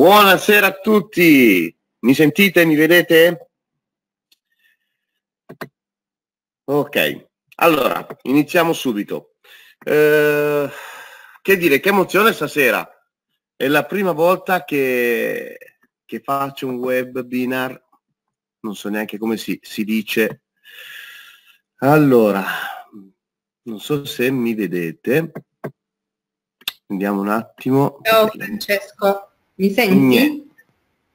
Buonasera a tutti, mi sentite, mi vedete? Ok, allora iniziamo subito. Eh, che dire, che emozione stasera? È la prima volta che, che faccio un webinar, non so neanche come si, si dice. Allora, non so se mi vedete. Andiamo un attimo. Ciao Francesco. Mi senti? Niente.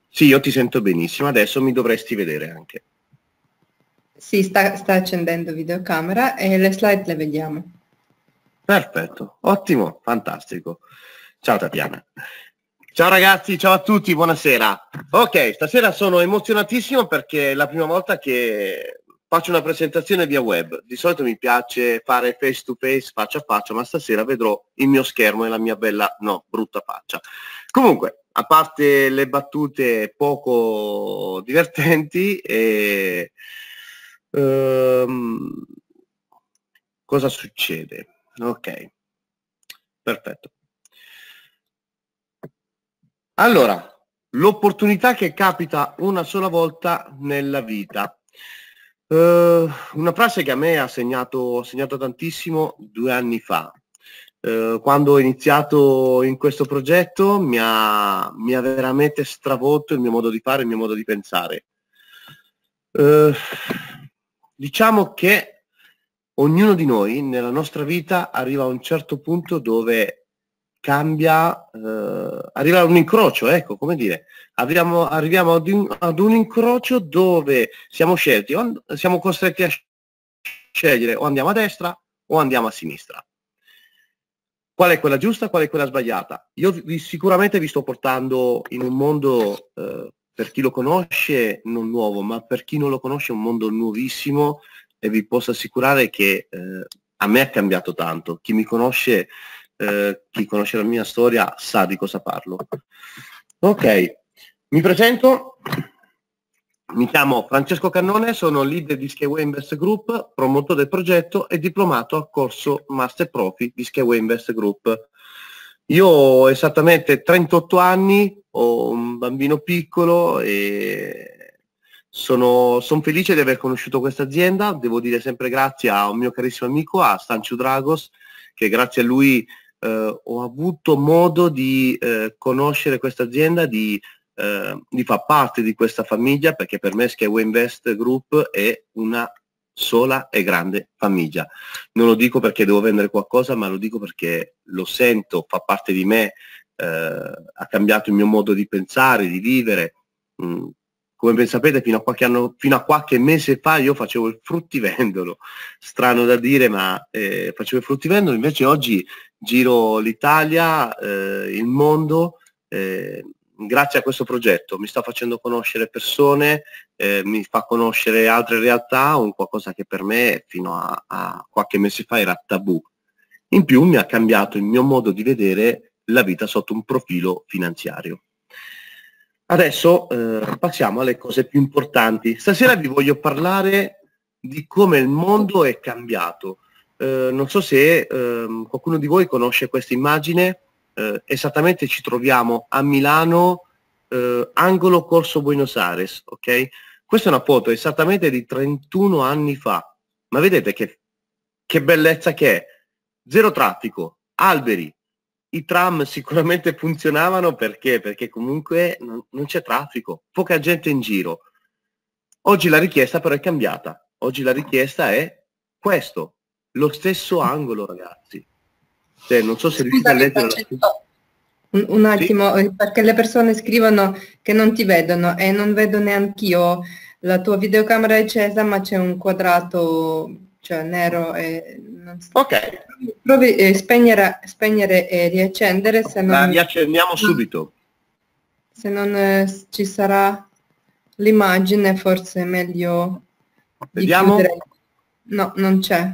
Sì, io ti sento benissimo, adesso mi dovresti vedere anche. Sì, sta, sta accendendo videocamera e le slide le vediamo. Perfetto, ottimo, fantastico. Ciao Tatiana. Ciao ragazzi, ciao a tutti, buonasera. Ok, stasera sono emozionatissimo perché è la prima volta che faccio una presentazione via web. Di solito mi piace fare face to face, faccia a faccia, ma stasera vedrò il mio schermo e la mia bella, no, brutta faccia. Comunque, a parte le battute poco divertenti e, ehm, cosa succede ok perfetto allora l'opportunità che capita una sola volta nella vita eh, una frase che a me ha segnato, segnato tantissimo due anni fa eh, quando ho iniziato in questo progetto mi ha, mi ha, veramente stravolto il mio modo di fare, il mio modo di pensare. Eh, diciamo che ognuno di noi nella nostra vita arriva a un certo punto dove cambia, eh, arriva a un incrocio, ecco, come dire, arriviamo, arriviamo ad, un, ad, un, incrocio dove siamo scelti, siamo costretti a scegliere o andiamo a destra o andiamo a sinistra. Qual è quella giusta, qual è quella sbagliata? Io vi, sicuramente vi sto portando in un mondo, eh, per chi lo conosce, non nuovo, ma per chi non lo conosce un mondo nuovissimo e vi posso assicurare che eh, a me ha cambiato tanto. Chi mi conosce, eh, chi conosce la mia storia sa di cosa parlo. Ok, mi presento, mi chiamo Francesco Cannone, sono leader di Skyway Invest Group, promotore del progetto e diplomato a corso Master Profi di Skyway Invest Group. Io ho esattamente 38 anni, ho un bambino piccolo e sono, sono felice di aver conosciuto questa azienda, devo dire sempre grazie a un mio carissimo amico, a Stancio Dragos, che grazie a lui eh, ho avuto modo di eh, conoscere questa azienda, di di eh, far parte di questa famiglia perché per me Skyway Invest Group è una sola e grande famiglia. Non lo dico perché devo vendere qualcosa, ma lo dico perché lo sento, fa parte di me, eh, ha cambiato il mio modo di pensare, di vivere. Mm. Come ben sapete, fino a, qualche anno, fino a qualche mese fa io facevo il fruttivendolo, strano da dire, ma eh, facevo il fruttivendolo, invece oggi giro l'Italia, eh, il mondo, eh, grazie a questo progetto mi sta facendo conoscere persone, eh, mi fa conoscere altre realtà, un qualcosa che per me fino a, a qualche mese fa era tabù. In più mi ha cambiato il mio modo di vedere la vita sotto un profilo finanziario. Adesso eh, passiamo alle cose più importanti. Stasera vi voglio parlare di come il mondo è cambiato. Eh, non so se eh, qualcuno di voi conosce questa immagine eh, esattamente ci troviamo a Milano, eh, angolo Corso Buenos Aires, ok? Questa è una foto esattamente di 31 anni fa, ma vedete che, che bellezza che è. Zero traffico, alberi, i tram sicuramente funzionavano perché? Perché comunque non, non c'è traffico, poca gente in giro. Oggi la richiesta però è cambiata, oggi la richiesta è questo, lo stesso angolo ragazzi, cioè, non so se riuscite a leggere la... un, un attimo, sì? Eh, perché le persone scrivono che non ti vedono e non vedo neanch'io. La tua videocamera è accesa ma c'è un quadrato cioè nero e non so. Ok. Provi eh, spegnere, spegnere e riaccendere se non... La riaccendiamo mm. subito. Se non eh, ci sarà l'immagine forse è meglio... Vediamo. Chiudere. No, non c'è.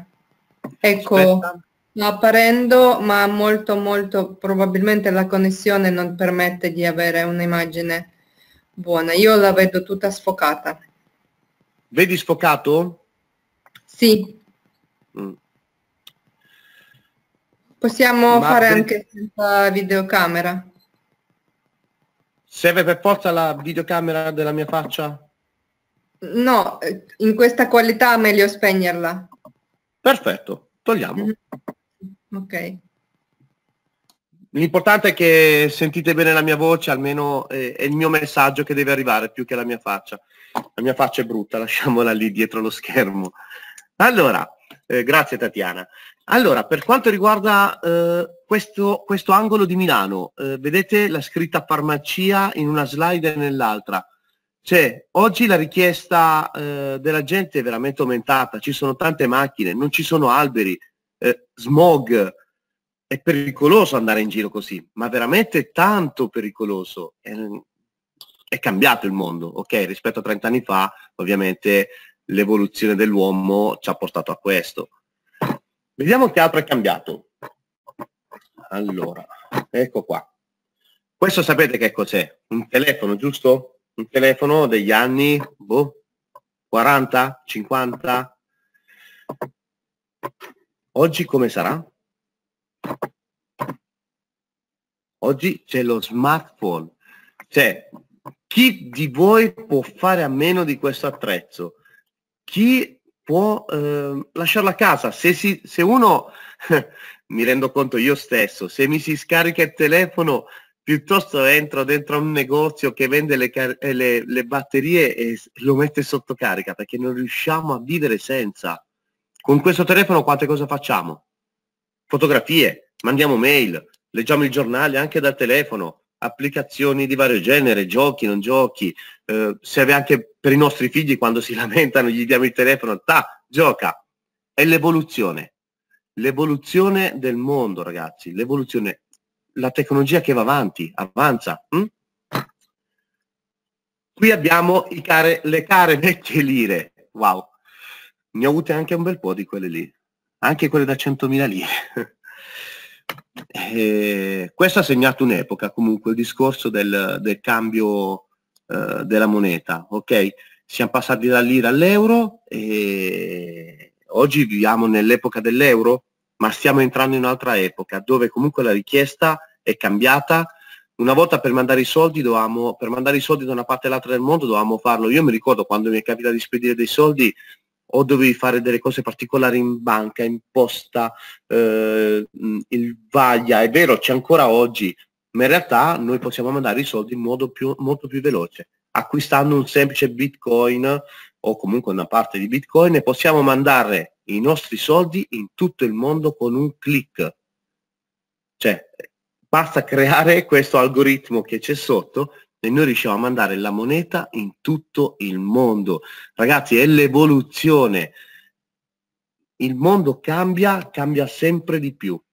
Ecco. Aspetta. Sta apparendo, ma molto molto probabilmente la connessione non permette di avere un'immagine buona. Io la vedo tutta sfocata. Vedi sfocato? Sì. Mm. Possiamo ma fare per... anche senza videocamera. Serve per forza la videocamera della mia faccia? No, eh, in questa qualità meglio spegnerla. Perfetto, togliamo. Mm -hmm. Ok. L'importante è che sentite bene la mia voce, almeno eh, è il mio messaggio che deve arrivare più che la mia faccia. La mia faccia è brutta, lasciamola lì dietro lo schermo. Allora, eh, grazie Tatiana. Allora, per quanto riguarda eh, questo, questo, angolo di Milano, eh, vedete la scritta farmacia in una slide e nell'altra. Cioè, oggi la richiesta eh, della gente è veramente aumentata, ci sono tante macchine, non ci sono alberi, eh, smog, è pericoloso andare in giro così, ma veramente tanto pericoloso. È, è cambiato il mondo, ok? Rispetto a 30 anni fa, ovviamente l'evoluzione dell'uomo ci ha portato a questo. Vediamo che altro è cambiato. Allora, ecco qua. Questo sapete che cos'è? Un telefono, giusto? Un telefono degli anni boh, 40, 50. Oggi come sarà? Oggi c'è lo smartphone. Cioè, chi di voi può fare a meno di questo attrezzo? Chi può eh, lasciarlo a casa? Se, si, se uno, mi rendo conto io stesso, se mi si scarica il telefono piuttosto entro dentro un negozio che vende le, eh, le, le batterie e lo mette sotto carica perché non riusciamo a vivere senza. Con questo telefono quante cose facciamo? Fotografie, mandiamo mail, leggiamo il giornale anche dal telefono, applicazioni di vario genere, giochi, non giochi, eh, serve anche per i nostri figli quando si lamentano, gli diamo il telefono, ta, gioca. È l'evoluzione, l'evoluzione del mondo ragazzi, l'evoluzione, la tecnologia che va avanti, avanza. Hm? Qui abbiamo i care, le care vecchie lire, wow, ne ho avute anche un bel po' di quelle lì, anche quelle da 100.000 lire. E eh, questo ha segnato un'epoca comunque il discorso del, del cambio eh, della moneta ok siamo passati dall'ira all'euro e oggi viviamo nell'epoca dell'euro ma stiamo entrando in un'altra epoca dove comunque la richiesta è cambiata una volta per mandare i soldi dovevamo per mandare i soldi da una parte all'altra del mondo dovevamo farlo io mi ricordo quando mi è capitato di spedire dei soldi o dovevi fare delle cose particolari in banca, imposta, eh, mm, il vaglia, è vero c'è ancora oggi, ma in realtà noi possiamo mandare i soldi in modo più, molto più veloce, acquistando un semplice bitcoin o comunque una parte di bitcoin e possiamo mandare i nostri soldi in tutto il mondo con un clic. Cioè, basta creare questo algoritmo che c'è sotto e noi riusciamo a mandare la moneta in tutto il mondo. Ragazzi, è l'evoluzione. Il mondo cambia, cambia sempre di più.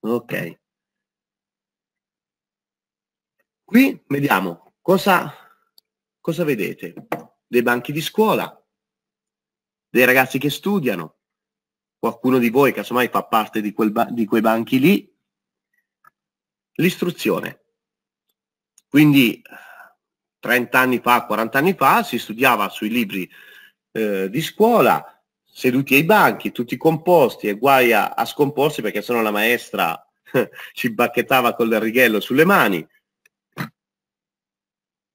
Ok. Qui vediamo cosa, cosa vedete. Dei banchi di scuola, dei ragazzi che studiano, qualcuno di voi casomai fa parte di, quel ba di quei banchi lì, l'istruzione quindi 30 anni fa, 40 anni fa si studiava sui libri eh, di scuola, seduti ai banchi, tutti composti e guai a, a scomporsi perché sennò la maestra ci bacchettava col righello sulle mani.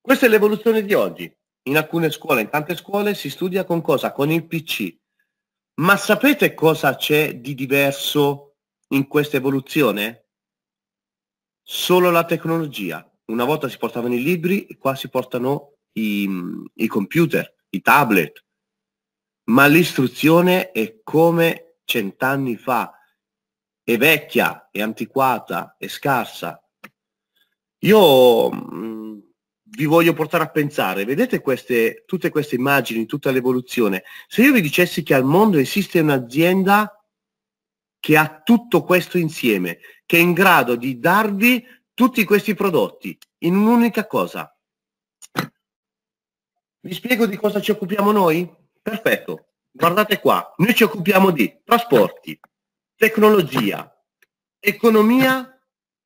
Questa è l'evoluzione di oggi. In alcune scuole, in tante scuole si studia con cosa? Con il PC. Ma sapete cosa c'è di diverso in questa evoluzione? Solo la tecnologia una volta si portavano i libri e qua si portano i, i computer, i tablet, ma l'istruzione è come cent'anni fa, è vecchia, è antiquata, è scarsa. Io mm, vi voglio portare a pensare, vedete queste, tutte queste immagini, tutta l'evoluzione, se io vi dicessi che al mondo esiste un'azienda che ha tutto questo insieme, che è in grado di darvi tutti questi prodotti in un'unica cosa. Vi spiego di cosa ci occupiamo noi? Perfetto, guardate qua, noi ci occupiamo di trasporti, tecnologia, economia,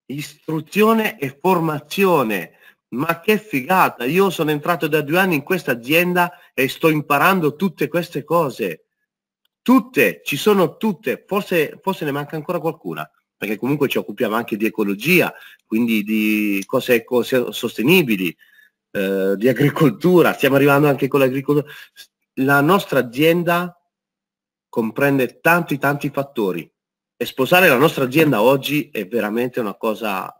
istruzione e formazione. Ma che figata, io sono entrato da due anni in questa azienda e sto imparando tutte queste cose. Tutte, ci sono tutte, forse, forse ne manca ancora qualcuna perché comunque ci occupiamo anche di ecologia, quindi di cose ecosostenibili, eh, di agricoltura, stiamo arrivando anche con l'agricoltura. La nostra azienda comprende tanti tanti fattori e sposare la nostra azienda oggi è veramente una cosa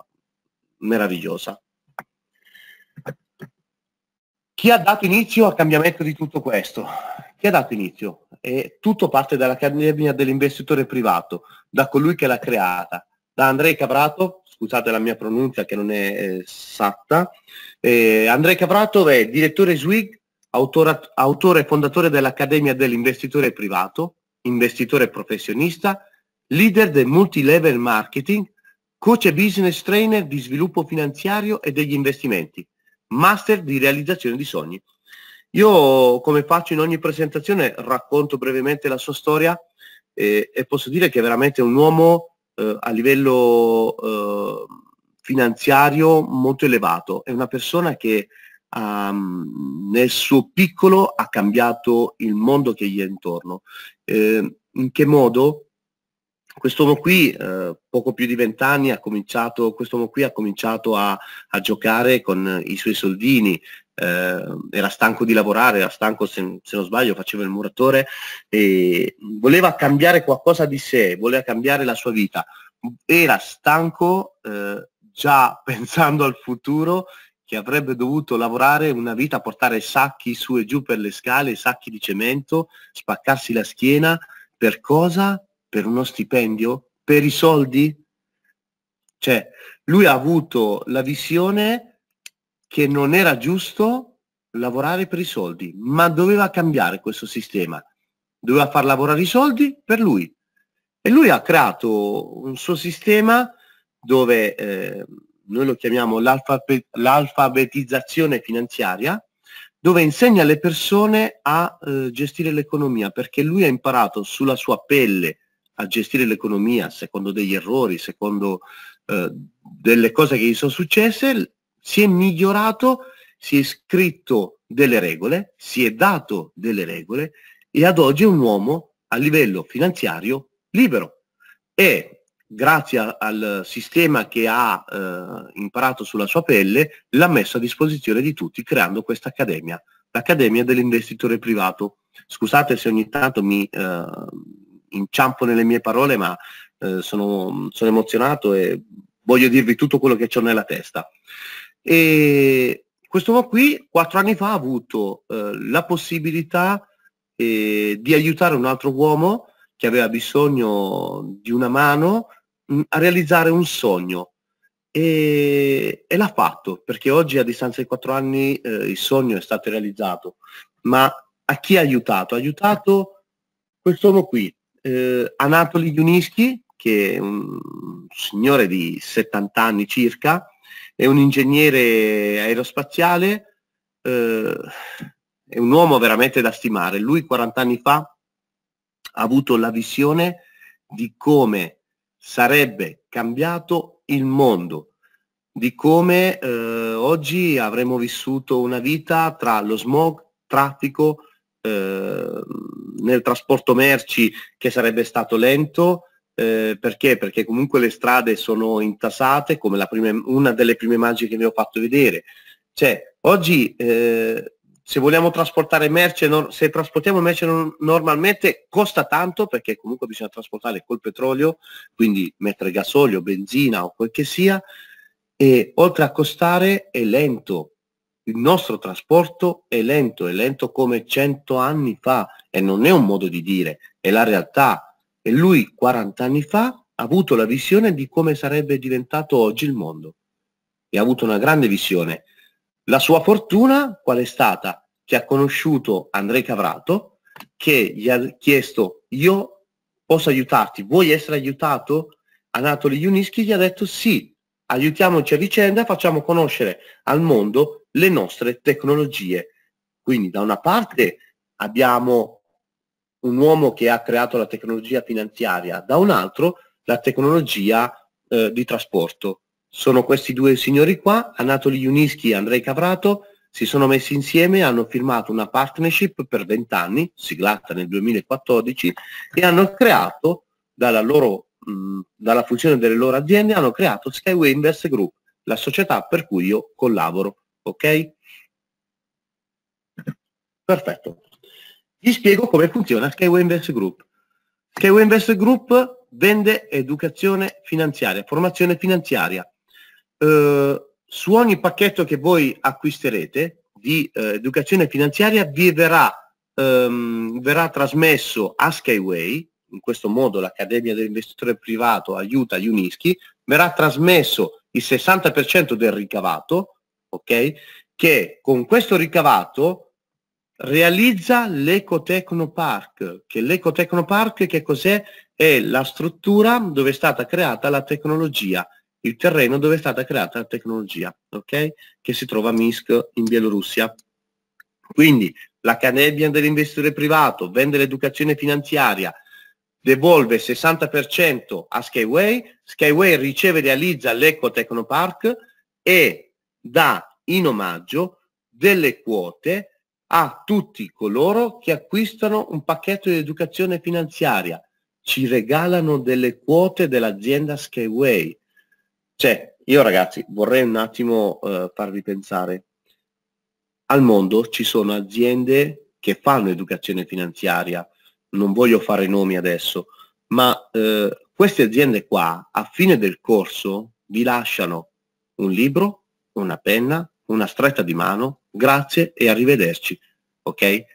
meravigliosa. Chi ha dato inizio al cambiamento di tutto questo? Chi ha dato inizio? E tutto parte dall'Accademia dell'Investitore Privato, da colui che l'ha creata, da Andrei Caprato, scusate la mia pronuncia che non è eh, esatta, eh, Andrei Caprato è direttore SWIG, autore, e fondatore dell'Accademia dell'Investitore Privato, investitore professionista, leader del multilevel marketing, coach e business trainer di sviluppo finanziario e degli investimenti, master di realizzazione di sogni. Io, come faccio in ogni presentazione, racconto brevemente la sua storia, e, e posso dire che è veramente un uomo eh, a livello eh, finanziario molto elevato, è una persona che um, nel suo piccolo ha cambiato il mondo che gli è intorno. Eh, in che modo? Quest'uomo qui, eh, poco più di vent'anni, ha cominciato, qui ha cominciato a, a, giocare con i suoi soldini, eh, era stanco di lavorare, era stanco se, se, non sbaglio, faceva il muratore e voleva cambiare qualcosa di sé, voleva cambiare la sua vita, era stanco eh, già pensando al futuro che avrebbe dovuto lavorare una vita, portare sacchi su e giù per le scale, sacchi di cemento, spaccarsi la schiena, per cosa? Per uno stipendio? Per i soldi? Cioè, lui ha avuto la visione che non era giusto lavorare per i soldi, ma doveva cambiare questo sistema, doveva far lavorare i soldi per lui. E lui ha creato un suo sistema dove eh, noi lo chiamiamo l'alfabetizzazione finanziaria, dove insegna le persone a eh, gestire l'economia, perché lui ha imparato sulla sua pelle a gestire l'economia secondo degli errori, secondo eh, delle cose che gli sono successe, si è migliorato, si è scritto delle regole, si è dato delle regole e ad oggi è un uomo a livello finanziario libero. E grazie al sistema che ha eh, imparato sulla sua pelle, l'ha messo a disposizione di tutti creando questa accademia, l'Accademia dell'Investitore Privato. Scusate se ogni tanto mi eh, inciampo nelle mie parole, ma eh, sono, sono emozionato e voglio dirvi tutto quello che ho nella testa. E quest'uomo qui quattro anni fa ha avuto eh, la possibilità eh, di aiutare un altro uomo che aveva bisogno di una mano mh, mm, a realizzare un sogno. E, e, l'ha fatto, perché oggi a distanza di quattro anni eh, il sogno è stato realizzato. Ma a chi ha aiutato? Ha aiutato quest'uomo qui, eh, Anatoli Junischi, che è un signore di 70 anni circa, è un ingegnere aerospaziale, eh, è un uomo veramente da stimare. Lui 40 anni fa ha avuto la visione di come sarebbe cambiato il mondo, di come eh, oggi avremmo vissuto una vita tra lo smog, traffico, eh, nel trasporto merci che sarebbe stato lento, eh, perché? Perché comunque le strade sono intasate, come prima, una delle prime immagini che vi ho fatto vedere. Cioè, oggi eh, se vogliamo trasportare merce, se trasportiamo merce normalmente costa tanto perché comunque bisogna trasportare col petrolio, quindi mettere gasolio, benzina o quel che sia, e oltre a costare è lento. Il nostro trasporto è lento, è lento come 100 anni fa e non è un modo di dire, è la realtà e lui 40 anni fa ha avuto la visione di come sarebbe diventato oggi il mondo e ha avuto una grande visione. La sua fortuna qual è stata? Che ha conosciuto Andrei Cavrato che gli ha chiesto io posso aiutarti, vuoi essere aiutato? Anatoli Junischi gli ha detto sì, aiutiamoci a vicenda, facciamo conoscere al mondo le nostre tecnologie. Quindi da una parte abbiamo un uomo che ha creato la tecnologia finanziaria da un altro la tecnologia eh, di trasporto. Sono questi due signori qua, Anatoli Unischi e Andrei Cavrato, si sono messi insieme, hanno firmato una partnership per 20 anni, siglata nel 2014, e hanno creato, dalla, loro, mh, mm, dalla fusione delle loro aziende, hanno creato Skyway Invest Group, la società per cui io collaboro. Ok? Perfetto vi spiego come funziona Skyway Invest Group. Skyway Invest Group vende educazione finanziaria, formazione finanziaria. Eh, su ogni pacchetto che voi acquisterete di eh, educazione finanziaria vi verrà, ehm, verrà trasmesso a Skyway, in questo modo l'Accademia dell'Investitore Privato aiuta gli Unischi, verrà trasmesso il 60% del ricavato, ok? che con questo ricavato realizza l'Ecotecnopark, che l'Ecotecnopark che cos'è? È la struttura dove è stata creata la tecnologia, il terreno dove è stata creata la tecnologia, okay? Che si trova a Minsk in Bielorussia. Quindi la Canadian dell'investitore privato vende l'educazione finanziaria, devolve il 60% a Skyway, Skyway riceve e realizza l'Eco e dà in omaggio delle quote a tutti coloro che acquistano un pacchetto di educazione finanziaria. Ci regalano delle quote dell'azienda Skyway. Cioè, io ragazzi vorrei un attimo eh, farvi pensare. Al mondo ci sono aziende che fanno educazione finanziaria, non voglio fare nomi adesso, ma eh, queste aziende qua a fine del corso vi lasciano un libro, una penna, una stretta di mano, grazie e arrivederci. Okay?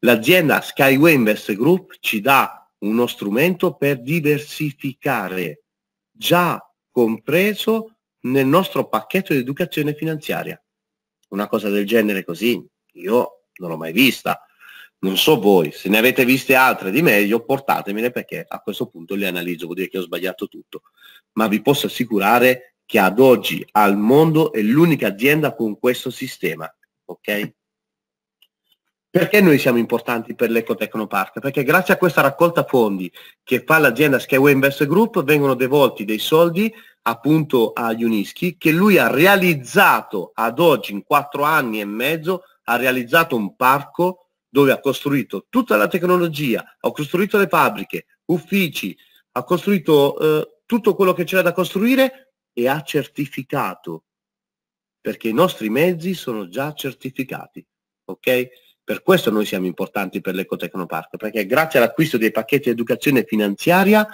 L'azienda Skyway Invest Group ci dà uno strumento per diversificare, già compreso nel nostro pacchetto di educazione finanziaria. Una cosa del genere così io non l'ho mai vista. Non so voi, se ne avete viste altre di meglio portatemele perché a questo punto le analizzo, vuol dire che ho sbagliato tutto. Ma vi posso assicurare che ad oggi al mondo è l'unica azienda con questo sistema. Ok? Perché noi siamo importanti per l'Ecotecnopark? Perché grazie a questa raccolta fondi che fa l'azienda Skyway Invest Group vengono devolti dei soldi appunto a Unischi che lui ha realizzato ad oggi in quattro anni e mezzo ha realizzato un parco dove ha costruito tutta la tecnologia, ha costruito le fabbriche, uffici, ha costruito eh, tutto quello che c'era da costruire e ha certificato, perché i nostri mezzi sono già certificati, ok? Per questo noi siamo importanti per l'Ecotecnopark, perché grazie all'acquisto dei pacchetti di educazione finanziaria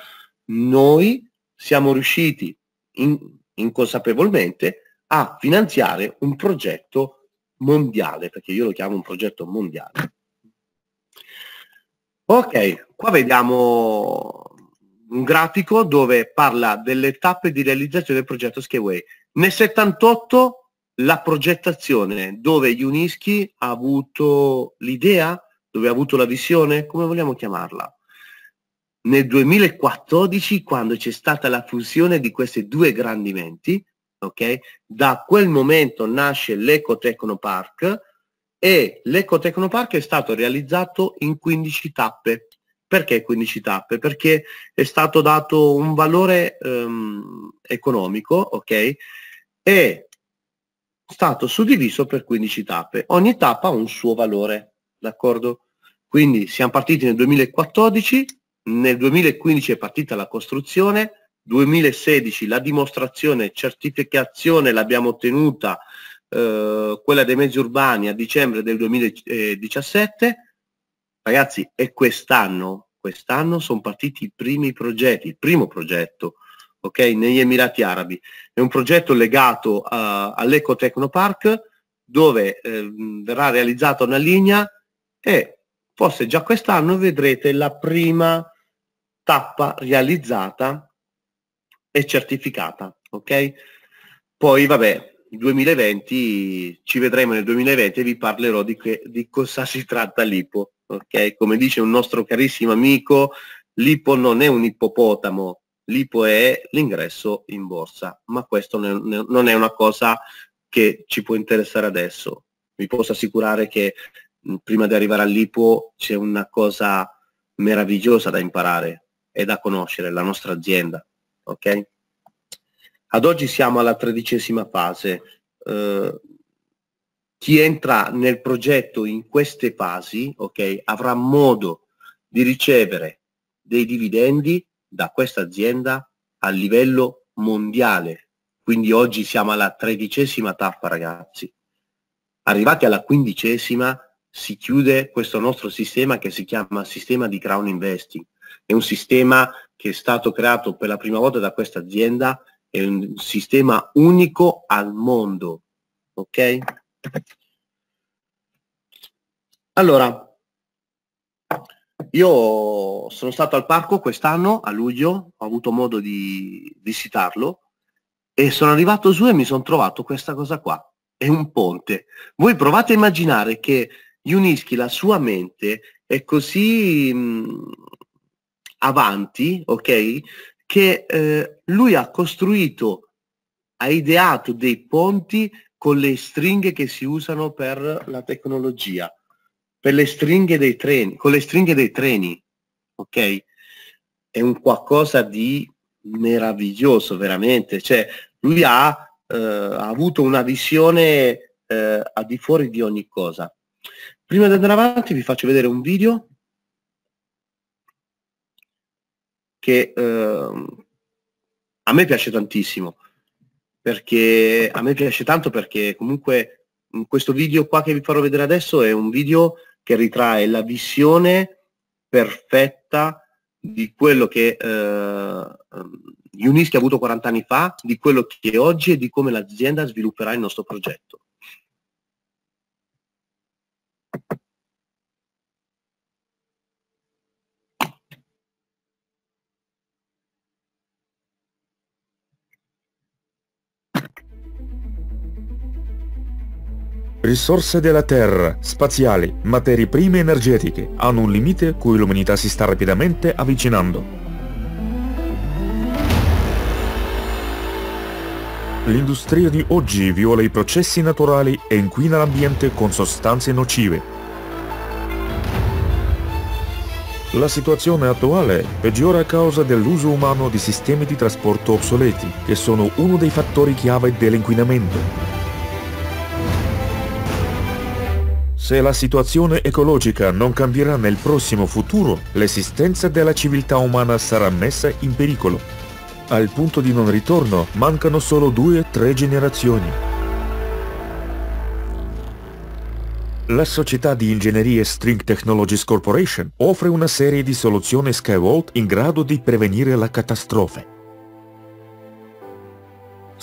noi siamo riusciti in, inconsapevolmente a finanziare un progetto mondiale, perché io lo chiamo un progetto mondiale. Ok, qua vediamo un grafico dove parla delle tappe di realizzazione del progetto Skyway. Nel 78 la progettazione dove Junischi ha avuto l'idea, dove ha avuto la visione, come vogliamo chiamarla. Nel 2014, quando c'è stata la fusione di queste due grandi menti, okay, da quel momento nasce l'Eco l'Ecotecnopark e l'Eco l'Ecotecnopark è stato realizzato in 15 tappe. Perché 15 tappe? Perché è stato dato un valore ehm, economico, ok? È stato suddiviso per 15 tappe. Ogni tappa ha un suo valore, d'accordo? Quindi siamo partiti nel 2014, nel 2015 è partita la costruzione, 2016 la dimostrazione, certificazione l'abbiamo ottenuta, eh, quella dei mezzi urbani a dicembre del 2017, Ragazzi, è quest'anno, quest'anno sono partiti i primi progetti, il primo progetto, ok, negli Emirati Arabi. È un progetto legato uh, eh, all'Eco Tecnopark dove eh, verrà realizzata una linea e forse già quest'anno vedrete la prima tappa realizzata e certificata, ok? Poi vabbè, il 2020, ci vedremo nel 2020 e vi parlerò di, che, di cosa si tratta l'ippo. ok Come dice un nostro carissimo amico, l'ippo non è un ippopotamo, l'ippo è l'ingresso in borsa, ma questo non è una cosa che ci può interessare adesso. Vi posso assicurare che prima di arrivare all'IPO c'è una cosa meravigliosa da imparare e da conoscere, la nostra azienda. ok ad oggi siamo alla tredicesima fase. Eh, chi entra nel progetto in queste fasi okay, avrà modo di ricevere dei dividendi da questa azienda a livello mondiale. Quindi oggi siamo alla tredicesima tappa ragazzi. Arrivati alla quindicesima si chiude questo nostro sistema che si chiama sistema di crown investing. È un sistema che è stato creato per la prima volta da questa azienda è un sistema unico al mondo. Ok? Allora, io sono stato al parco quest'anno, a luglio, ho avuto modo di visitarlo e sono arrivato su e mi sono trovato questa cosa qua. È un ponte. Voi provate a immaginare che unischi la sua mente, è così mh, avanti, ok? che eh, lui ha costruito, ha ideato dei ponti con le stringhe che si usano per la tecnologia, per le stringhe dei treni, con le stringhe dei treni, ok? È un qualcosa di meraviglioso veramente, cioè lui ha, eh, ha avuto una visione eh, al di fuori di ogni cosa. Prima di andare avanti vi faccio vedere un video che eh, a me piace tantissimo, perché a me piace tanto perché comunque questo video qua che vi farò vedere adesso è un video che ritrae la visione perfetta di quello che eh, ehm, Unischi ha avuto 40 anni fa, di quello che è oggi e di come l'azienda svilupperà il nostro progetto. Risorse della Terra, spaziali, materie prime energetiche hanno un limite cui l'umanità si sta rapidamente avvicinando. L'industria di oggi viola i processi naturali e inquina l'ambiente con sostanze nocive. La situazione attuale peggiora a causa dell'uso umano di sistemi di trasporto obsoleti, che sono uno dei fattori chiave dell'inquinamento. Se la situazione ecologica non cambierà nel prossimo futuro, l'esistenza della civiltà umana sarà messa in pericolo. Al punto di non ritorno mancano solo due o tre generazioni. La società di ingegnerie String Technologies Corporation offre una serie di soluzioni Skyvolt in grado di prevenire la catastrofe.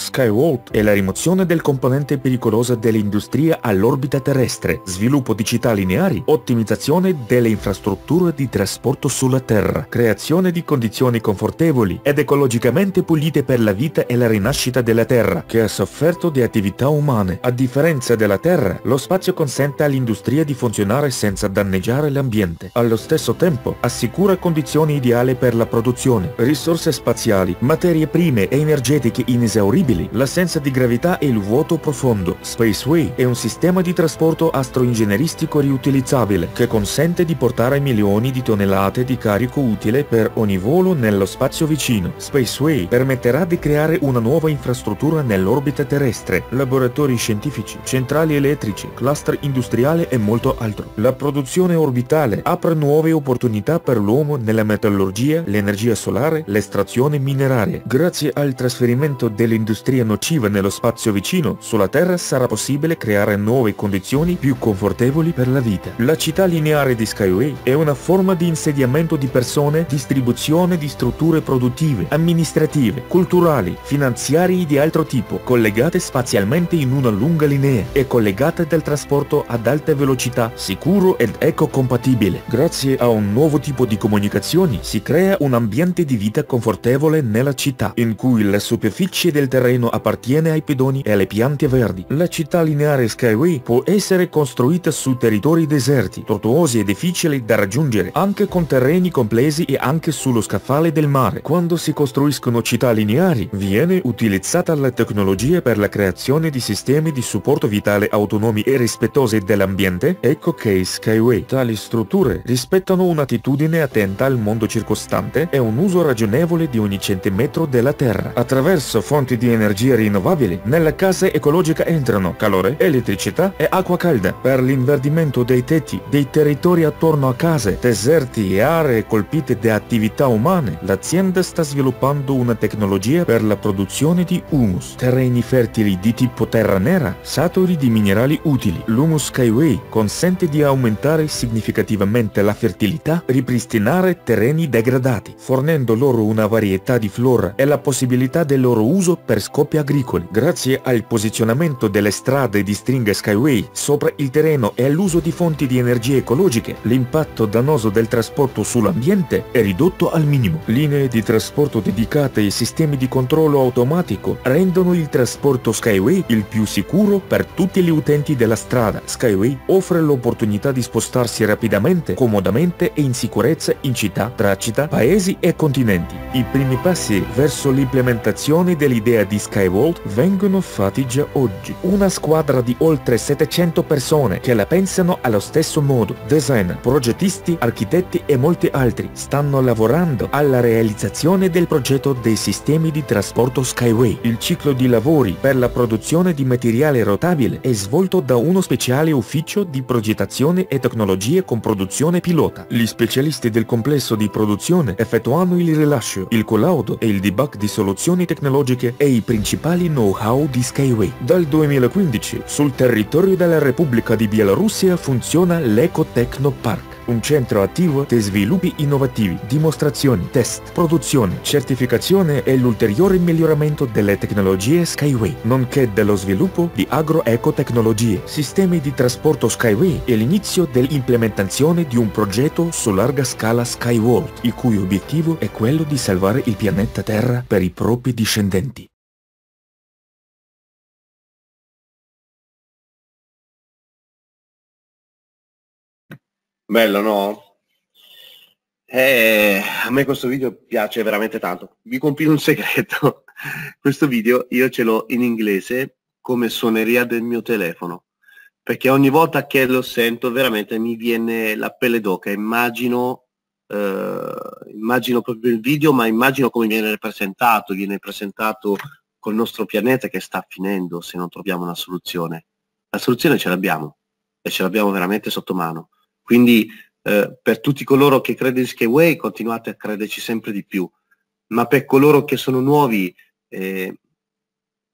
Skywalk è la rimozione del componente pericoloso dell'industria all'orbita terrestre, sviluppo di città lineari, ottimizzazione delle infrastrutture di trasporto sulla Terra, creazione di condizioni confortevoli ed ecologicamente pulite per la vita e la rinascita della Terra, che ha sofferto di attività umane. A differenza della Terra, lo spazio consente all'industria di funzionare senza danneggiare l'ambiente. Allo stesso tempo, assicura condizioni ideali per la produzione, risorse spaziali, materie prime e energetiche inesauribili variabili, l'assenza di gravità e il vuoto profondo. Spaceway è un sistema di trasporto astroingegneristico riutilizzabile che consente di portare milioni di tonnellate di carico utile per ogni volo nello spazio vicino. Spaceway permetterà di creare una nuova infrastruttura nell'orbita terrestre, laboratori scientifici, centrali elettrici, cluster industriale e molto altro. La produzione orbitale apre nuove opportunità per l'uomo nella metallurgia, l'energia solare, l'estrazione mineraria. Grazie al trasferimento dell'industria industrie nocive nello spazio vicino, sulla Terra sarà possibile creare nuove condizioni più confortevoli per la vita. La città lineare di Skyway è una forma di insediamento di persone, distribuzione di strutture produttive, amministrative, culturali, finanziarie e di altro tipo, collegate spazialmente in una lunga linea e collegate dal trasporto ad alta velocità, sicuro ed ecocompatibile. Grazie a un nuovo tipo di comunicazioni si crea un ambiente di vita confortevole nella città, in cui la superficie del territorio terreno appartiene ai pedoni e alle piante verdi. La città lineare Skyway può essere costruita su territori deserti, tortuosi e difficili da raggiungere, anche con terreni complessi e anche sullo scaffale del mare. Quando si costruiscono città lineari, viene utilizzata la tecnologia per la creazione di sistemi di supporto vitale autonomi e rispettosi dell'ambiente, ecco che Skyway. Tali strutture rispettano un'attitudine attenta al mondo circostante e un uso ragionevole di ogni centimetro della terra. Attraverso fonti di energie rinnovabili, nella casa ecologica entrano calore, elettricità e acqua calda. Per l'inverdimento dei tetti, dei territori attorno a case, deserti e aree colpite da attività umane, l'azienda sta sviluppando una tecnologia per la produzione di humus, terreni fertili di tipo terra nera, saturi di minerali utili. L'humus Skyway consente di aumentare significativamente la fertilità, ripristinare terreni degradati, fornendo loro una varietà di flora e la possibilità del loro uso per scopi agricoli grazie al posizionamento delle strade di stringa Skyway sopra il terreno e all'uso di fonti di energie ecologiche, l'impatto dannoso del trasporto sull'ambiente è ridotto al minimo. Linee di trasporto dedicate e sistemi di controllo automatico rendono il trasporto Skyway il più sicuro per tutti gli utenti della strada. Skyway offre l'opportunità di spostarsi rapidamente, comodamente e in sicurezza in città, tra città, paesi e continenti. I primi passi verso l'implementazione dell'idea di Skyworld vengono fatti già oggi. Una squadra di oltre 700 persone che la pensano allo stesso modo. design, progettisti, architetti e molti altri stanno lavorando alla realizzazione del progetto dei sistemi di trasporto Skyway. Il ciclo di lavori per la produzione di materiale rotabile è svolto da uno speciale ufficio di progettazione e tecnologie con produzione pilota. Gli specialisti del complesso di produzione effettuano il rilascio, il collaudo e il debug di soluzioni tecnologiche e i dei principali know-how di Skyway. Dal 2015 sul territorio della Repubblica di Bielorussia funziona l'Ecotechnopark un centro attivo di sviluppi innovativi, dimostrazioni, test, produzione, certificazione e l'ulteriore miglioramento delle tecnologie Skyway, nonché dello sviluppo di agroecotecnologie, sistemi di trasporto Skyway e l'inizio dell'implementazione di un progetto su larga scala Skyworld, il cui obiettivo è quello di salvare il pianeta Terra per i propri discendenti. Bello, no? Eh, a me questo video piace veramente tanto. Vi compino un segreto. questo video io ce l'ho in inglese come suoneria del mio telefono, perché ogni volta che lo sento veramente mi viene la pelle d'oca, immagino, eh, immagino proprio il video, ma immagino come viene rappresentato. viene presentato col nostro pianeta che sta finendo se non troviamo una soluzione. La soluzione ce l'abbiamo e ce l'abbiamo veramente sotto mano. Quindi eh, per tutti coloro che credono in Skyway continuate a crederci sempre di più, ma per coloro che sono nuovi eh,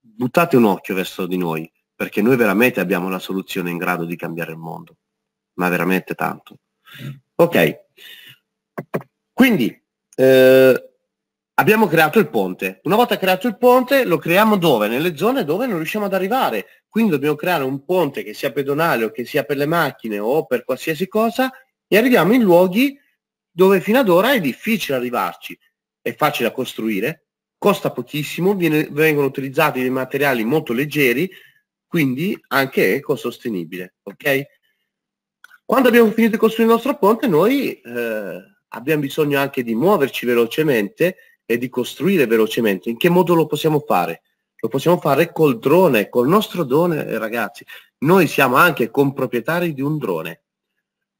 buttate un occhio verso di noi, perché noi veramente abbiamo la soluzione in grado di cambiare il mondo, ma veramente tanto. Ok, quindi eh, abbiamo creato il ponte. Una volta creato il ponte lo creiamo dove? Nelle zone dove non riusciamo ad arrivare. Quindi dobbiamo creare un ponte che sia pedonale o che sia per le macchine o per qualsiasi cosa e arriviamo in luoghi dove fino ad ora è difficile arrivarci. È facile da costruire, costa pochissimo, viene, vengono utilizzati dei materiali molto leggeri, quindi anche ecosostenibile. Okay? Quando abbiamo finito di costruire il nostro ponte noi eh, abbiamo bisogno anche di muoverci velocemente e di costruire velocemente. In che modo lo possiamo fare? Lo possiamo fare col drone, col nostro drone, eh, ragazzi. Noi siamo anche comproprietari di un drone.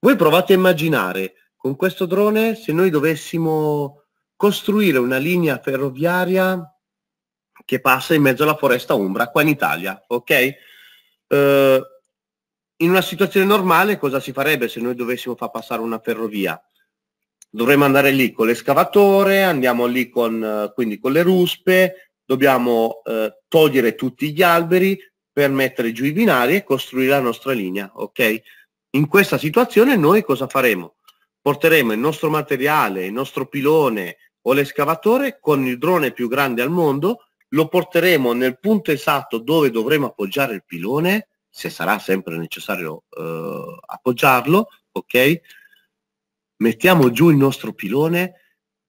Voi provate a immaginare con questo drone se noi dovessimo costruire una linea ferroviaria che passa in mezzo alla foresta umbra qua in Italia, ok? Uh, in una situazione normale cosa si farebbe se noi dovessimo far passare una ferrovia? dovremmo andare lì con l'escavatore, andiamo lì con, eh, quindi con le ruspe, dobbiamo eh, togliere tutti gli alberi per mettere giù i binari e costruire la nostra linea, ok? In questa situazione noi cosa faremo? Porteremo il nostro materiale, il nostro pilone o l'escavatore con il drone più grande al mondo, lo porteremo nel punto esatto dove dovremo appoggiare il pilone, se sarà sempre necessario eh, appoggiarlo, ok? mettiamo giù il nostro pilone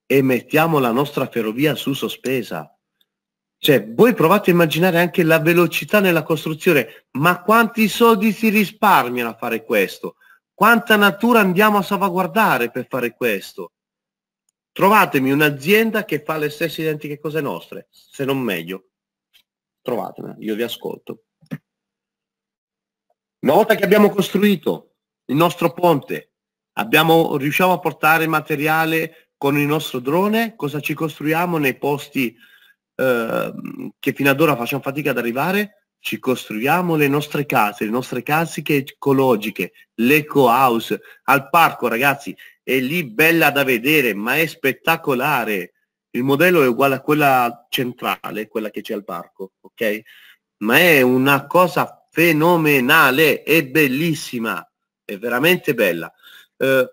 e mettiamo la nostra ferrovia su sospesa. Cioè, voi provate a immaginare anche la velocità nella costruzione, ma quanti soldi si risparmiano a fare questo? Quanta natura andiamo a salvaguardare per fare questo? Trovatemi un'azienda che fa le stesse identiche cose nostre, se non meglio. Trovatemela, io vi ascolto. Una volta che abbiamo costruito il nostro ponte, Abbiamo, riusciamo a portare materiale con il nostro drone? Cosa ci costruiamo nei posti eh, che fino ad ora facciamo fatica ad arrivare? Ci costruiamo le nostre case, le nostre casiche ecologiche, l'eco house, al parco ragazzi, è lì bella da vedere, ma è spettacolare. Il modello è uguale a quella centrale, quella che c'è al parco, ok? Ma è una cosa fenomenale, è bellissima, è veramente bella eh,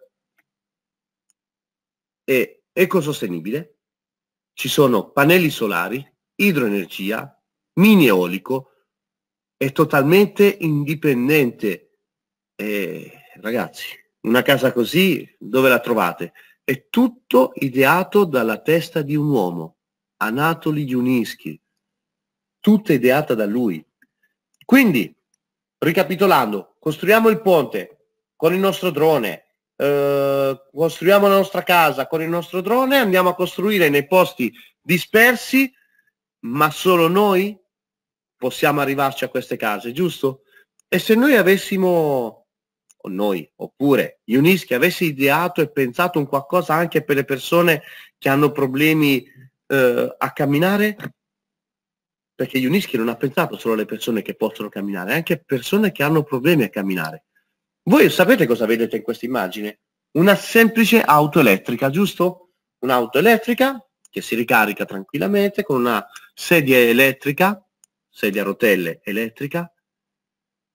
è ecosostenibile, ci sono pannelli solari, idroenergia, mini eolico, è totalmente indipendente. Eh, ragazzi, una casa così dove la trovate? È tutto ideato dalla testa di un uomo, Anatoli Giunischi, tutta ideata da lui. Quindi, ricapitolando, costruiamo il ponte con il nostro drone, eh, costruiamo la nostra casa con il nostro drone, andiamo a costruire nei posti dispersi, ma solo noi possiamo arrivarci a queste case, giusto? E se noi avessimo, o noi, oppure Unischi, avesse ideato e pensato un qualcosa anche per le persone che hanno problemi eh, a camminare, perché Unischi non ha pensato solo alle persone che possono camminare, anche persone che hanno problemi a camminare. Voi sapete cosa vedete in questa immagine? Una semplice auto elettrica, giusto? Un'auto elettrica che si ricarica tranquillamente con una sedia elettrica, sedia a rotelle elettrica,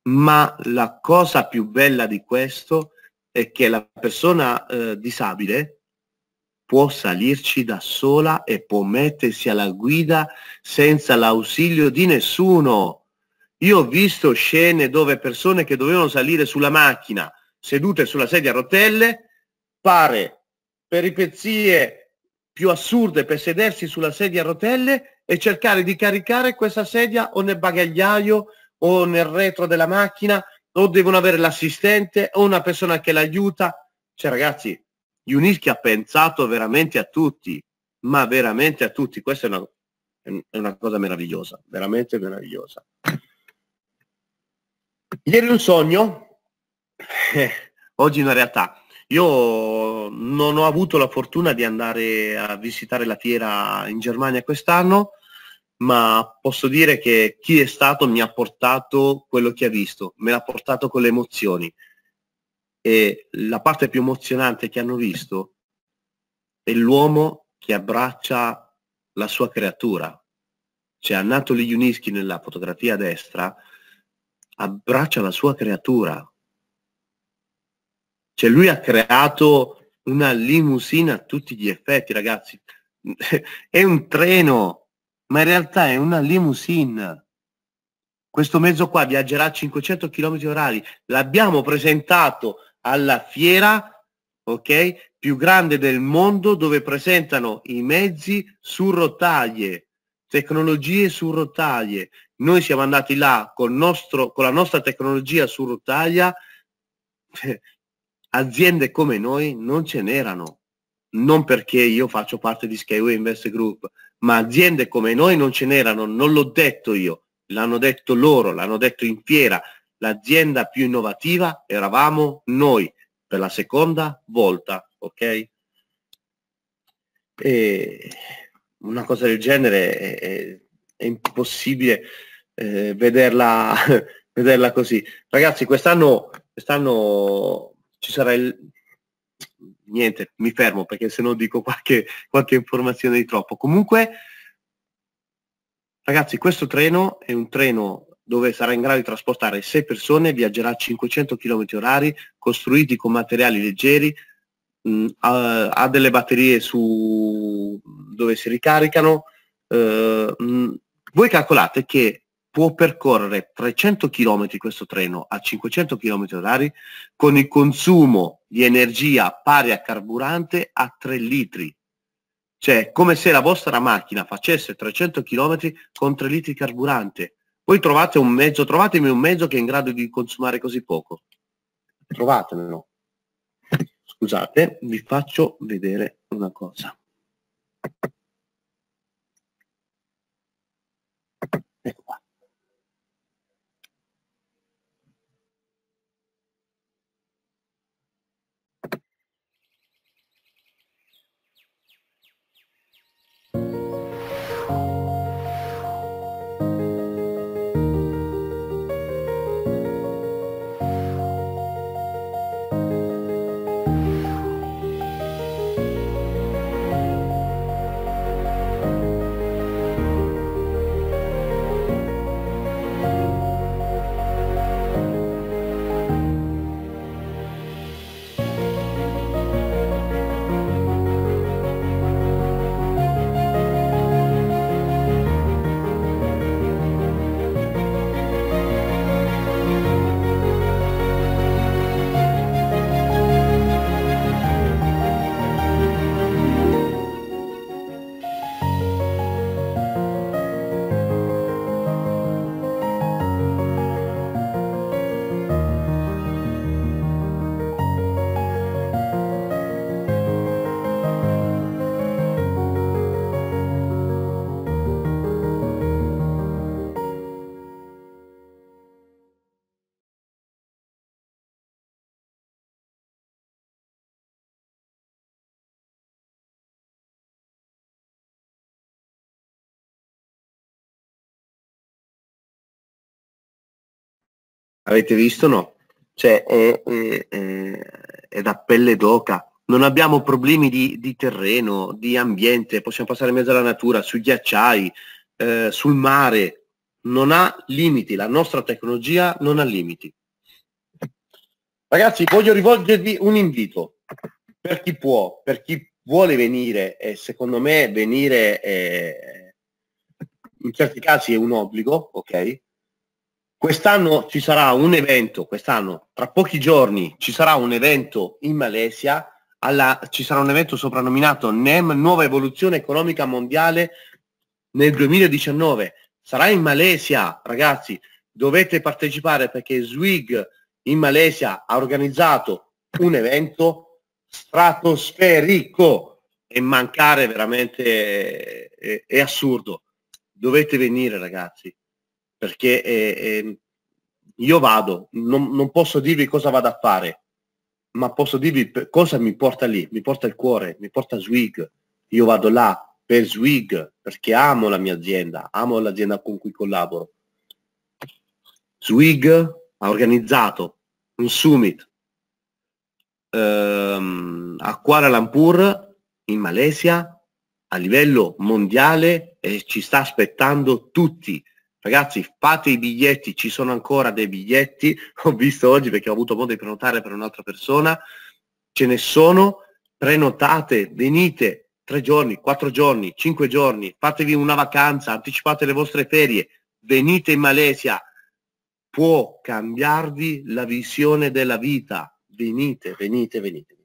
ma la cosa più bella di questo è che la persona eh, disabile può salirci da sola e può mettersi alla guida senza l'ausilio di nessuno. Io ho visto scene dove persone che dovevano salire sulla macchina sedute sulla sedia a rotelle, fare peripezie più assurde per sedersi sulla sedia a rotelle e cercare di caricare questa sedia o nel bagagliaio o nel retro della macchina o devono avere l'assistente o una persona che l'aiuta. Cioè ragazzi, Junischi ha pensato veramente a tutti, ma veramente a tutti. Questa è una, è una cosa meravigliosa, veramente meravigliosa. Ieri un sogno, eh, oggi una realtà. Io non ho avuto la fortuna di andare a visitare la fiera in Germania quest'anno, ma posso dire che chi è stato mi ha portato quello che ha visto, me l'ha portato con le emozioni. E la parte più emozionante che hanno visto è l'uomo che abbraccia la sua creatura. C'è cioè, Anatoli Juniski nella fotografia a destra, abbraccia la sua creatura. Cioè lui ha creato una limousine a tutti gli effetti, ragazzi. è un treno, ma in realtà è una limousine. Questo mezzo qua viaggerà a 500 km orari. L'abbiamo presentato alla fiera, ok? Più grande del mondo dove presentano i mezzi su rotaie, tecnologie su rotaie, noi siamo andati là nostro, con la nostra tecnologia su rotaia, aziende come noi non ce n'erano. Non perché io faccio parte di Skyway Invest Group, ma aziende come noi non ce n'erano, non l'ho detto io, l'hanno detto loro, l'hanno detto in fiera. L'azienda più innovativa eravamo noi per la seconda volta, ok? E una cosa del genere è, è, è impossibile eh, vederla, vederla così. Ragazzi, quest'anno quest'anno ci sarà il niente, mi fermo perché se no dico qualche, qualche informazione di troppo. Comunque, ragazzi, questo treno è un treno dove sarà in grado di trasportare 6 persone, viaggerà a 500 km orari, costruiti con materiali leggeri, mh, mm, ha, ha, delle batterie su dove si ricaricano. Eh, mh, mm, voi calcolate che può percorrere 300 km questo treno a 500 km orari con il consumo di energia pari a carburante a 3 litri. Cioè, come se la vostra macchina facesse 300 km con 3 litri di carburante. Voi trovate un mezzo, trovatemi un mezzo che è in grado di consumare così poco. Trovatemelo. Scusate, vi faccio vedere una cosa. Ecco qua. Avete visto no? Cioè è, è, è, è da pelle d'oca. Non abbiamo problemi di, di, terreno, di ambiente, possiamo passare in mezzo alla natura, sui ghiacciai, eh, sul mare. Non ha limiti, la nostra tecnologia non ha limiti. Ragazzi, voglio rivolgervi un invito. Per chi può, per chi vuole venire, e secondo me venire eh, in certi casi è un obbligo, ok? Quest'anno ci sarà un evento, quest'anno tra pochi giorni ci sarà un evento in Malesia, alla, ci sarà un evento soprannominato NEM, Nuova Evoluzione Economica Mondiale nel 2019. Sarà in Malesia, ragazzi, dovete partecipare perché SWIG in Malesia ha organizzato un evento stratosferico e mancare veramente è, è, è assurdo. Dovete venire, ragazzi perché eh, ehm, io vado, non, non, posso dirvi cosa vado a fare, ma posso dirvi cosa mi porta lì, mi porta il cuore, mi porta Swig, io vado là per Swig perché amo la mia azienda, amo l'azienda con cui collaboro. Swig ha organizzato un summit ehm, a Kuala Lumpur in Malesia a livello mondiale e ci sta aspettando tutti Ragazzi, fate i biglietti, ci sono ancora dei biglietti, ho visto oggi perché ho avuto modo di prenotare per un'altra persona, ce ne sono, prenotate, venite, tre giorni, quattro giorni, cinque giorni, fatevi una vacanza, anticipate le vostre ferie, venite in Malesia, può cambiarvi la visione della vita, venite, venite, venite.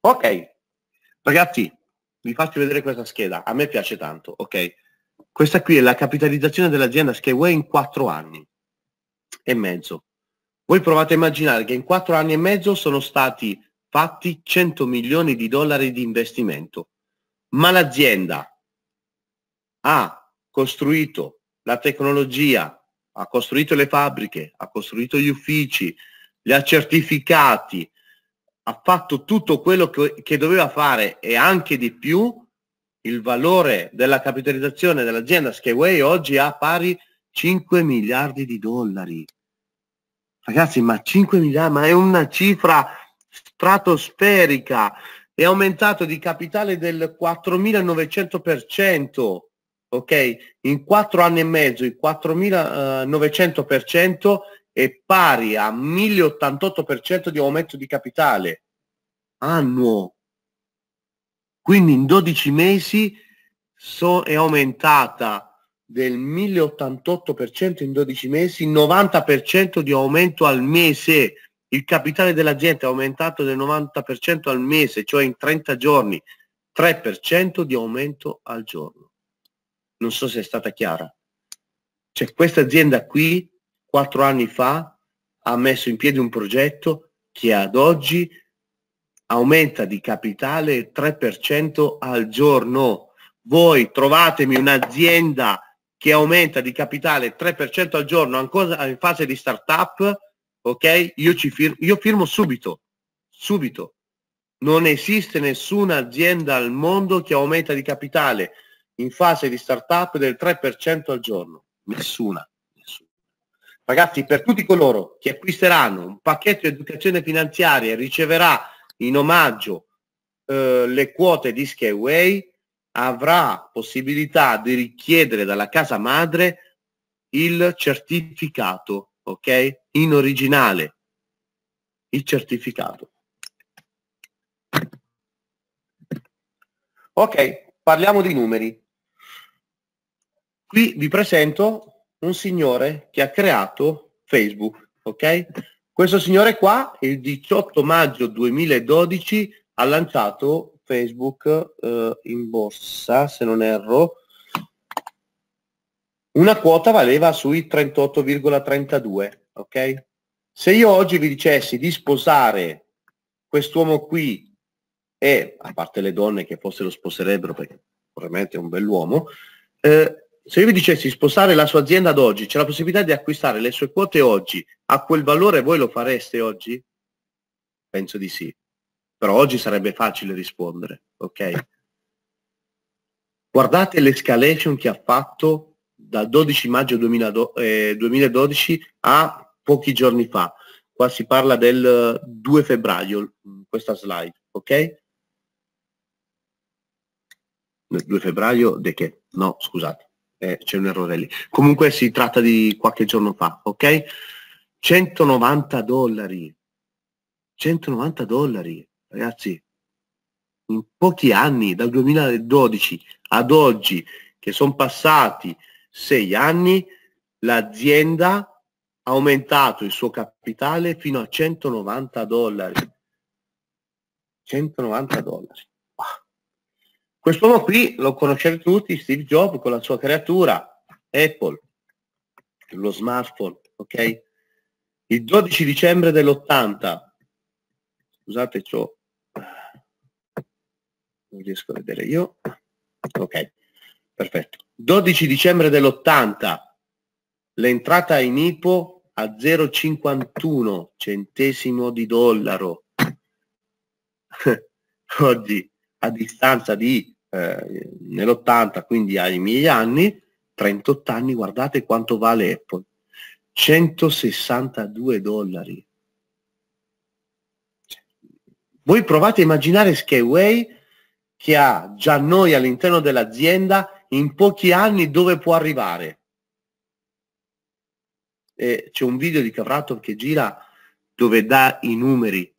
Ok, ragazzi, vi faccio vedere questa scheda, a me piace tanto, ok? Questa qui è la capitalizzazione dell'azienda Skyway in quattro anni e mezzo. Voi provate a immaginare che in quattro anni e mezzo sono stati fatti 100 milioni di dollari di investimento, ma l'azienda ha costruito la tecnologia, ha costruito le fabbriche, ha costruito gli uffici, li ha certificati, ha fatto tutto quello che, che doveva fare e anche di più il valore della capitalizzazione dell'azienda Skyway oggi ha pari 5 miliardi di dollari. Ragazzi, ma 5 miliardi, ma è una cifra stratosferica, è aumentato di capitale del 4.900%, ok? In 4 anni e mezzo il 4.900% è pari a 1.088% di aumento di capitale annuo quindi in 12 mesi so, è aumentata del 1088% in 12 mesi, 90% di aumento al mese. Il capitale dell'azienda è aumentato del 90% al mese, cioè in 30 giorni, 3% di aumento al giorno. Non so se è stata chiara. Cioè questa azienda qui, quattro anni fa, ha messo in piedi un progetto che ad oggi aumenta di capitale 3% al giorno. Voi trovatemi un'azienda che aumenta di capitale 3% al giorno ancora in fase di startup, ok? Io, ci fir- io firmo subito, subito. Non esiste nessuna azienda al mondo che aumenta di capitale in fase di startup del 3% al giorno. Nessuna, Ragazzi, per tutti coloro che acquisteranno un pacchetto di educazione finanziaria e riceverà in omaggio eh, le quote di Skyway, avrà possibilità di richiedere dalla casa madre il certificato, ok? In originale. Il certificato. Ok, parliamo di numeri. Qui vi presento un signore che ha creato Facebook, ok? Questo signore qua il 18 maggio 2012 ha lanciato Facebook eh, in borsa, se non erro, una quota valeva sui 38,32, ok? Se io oggi vi dicessi di sposare quest'uomo qui e, a parte le donne che forse lo sposerebbero perché probabilmente è un bell'uomo, eh, se io vi dicessi spostare la sua azienda ad oggi, c'è la possibilità di acquistare le sue quote oggi a quel valore, voi lo fareste oggi? Penso di sì. Però oggi sarebbe facile rispondere, ok? Guardate l'escalation che ha fatto dal 12 maggio 2012 eh, a pochi giorni fa. Qua si parla del 2 febbraio, mm, questa slide, ok? Nel 2 febbraio di che? No, scusate eh, c'è un errore lì. Comunque si tratta di qualche giorno fa, ok? 190 dollari. 190 dollari, ragazzi. In pochi anni, dal 2012 ad oggi, che sono passati sei anni, l'azienda ha aumentato il suo capitale fino a 190 dollari. 190 dollari. Quest'uomo qui lo conoscete tutti, Steve Jobs con la sua creatura, Apple, lo smartphone, ok? Il 12 dicembre dell'80, scusate ciò, non riesco a vedere io, ok, perfetto. 12 dicembre dell'80, l'entrata in IPO a 0,51 centesimo di dollaro. Oggi a distanza di eh, nell'80, quindi ai miei anni, 38 anni, guardate quanto vale Apple. 162 dollari. Voi provate a immaginare Skyway che ha già noi all'interno dell'azienda in pochi anni dove può arrivare. E c'è un video di Cavratov che gira dove dà i numeri,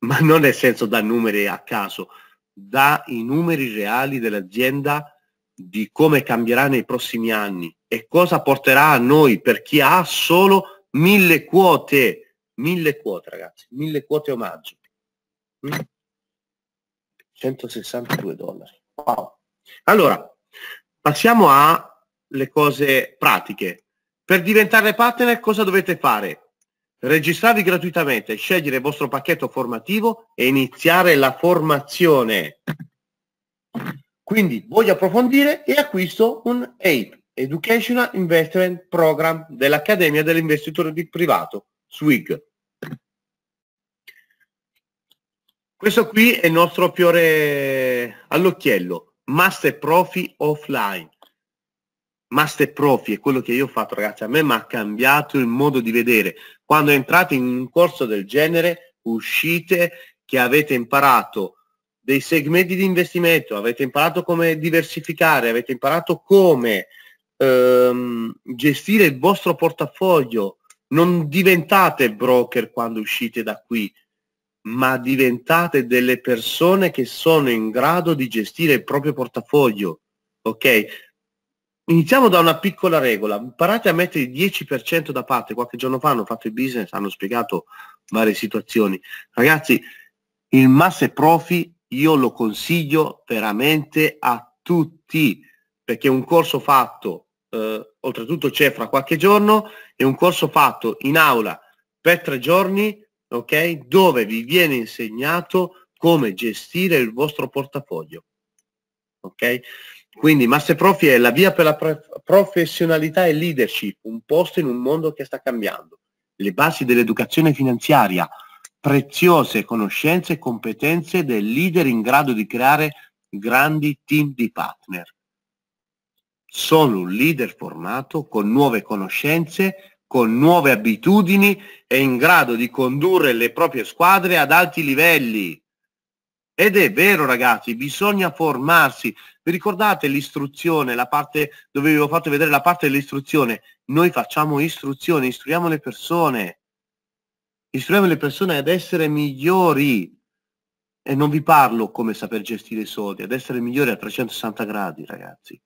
ma non nel senso da numeri a caso, dai numeri reali dell'azienda di come cambierà nei prossimi anni e cosa porterà a noi per chi ha solo mille quote, mille quote ragazzi, mille quote omaggio. 162 mm? dollari. Wow. Allora, passiamo alle cose pratiche. Per diventare partner cosa dovete fare? Registrarvi gratuitamente, scegliere il vostro pacchetto formativo e iniziare la formazione. Quindi voglio approfondire e acquisto un EIP, Educational Investment Program dell'Accademia dell'Investitore di Privato, SWIG. Questo qui è il nostro fiore all'occhiello, Master Profi Offline. Master Profi è quello che io ho fatto, ragazzi, a me mi ha cambiato il modo di vedere. Quando entrate in un corso del genere, uscite che avete imparato dei segmenti di investimento, avete imparato come diversificare, avete imparato come ehm, gestire il vostro portafoglio. Non diventate broker quando uscite da qui, ma diventate delle persone che sono in grado di gestire il proprio portafoglio. Ok? Iniziamo da una piccola regola, imparate a mettere il 10% da parte, qualche giorno fa hanno fatto il business, hanno spiegato varie situazioni. Ragazzi, il masse profi io lo consiglio veramente a tutti, perché un corso fatto, eh, oltretutto c'è fra qualche giorno, è un corso fatto in aula per tre giorni, ok? Dove vi viene insegnato come gestire il vostro portafoglio. Ok? Quindi Master Profi è la via per la professionalità e leadership, un posto in un mondo che sta cambiando. Le basi dell'educazione finanziaria, preziose conoscenze e competenze del leader in grado di creare grandi team di partner. Sono un leader formato con nuove conoscenze, con nuove abitudini e in grado di condurre le proprie squadre ad alti livelli. Ed è vero ragazzi, bisogna formarsi, vi ricordate l'istruzione, la parte dove vi ho fatto vedere la parte dell'istruzione? Noi facciamo istruzione, istruiamo le persone. Istruiamo le persone ad essere migliori. E non vi parlo come saper gestire i soldi, ad essere migliori a 360 gradi, ragazzi.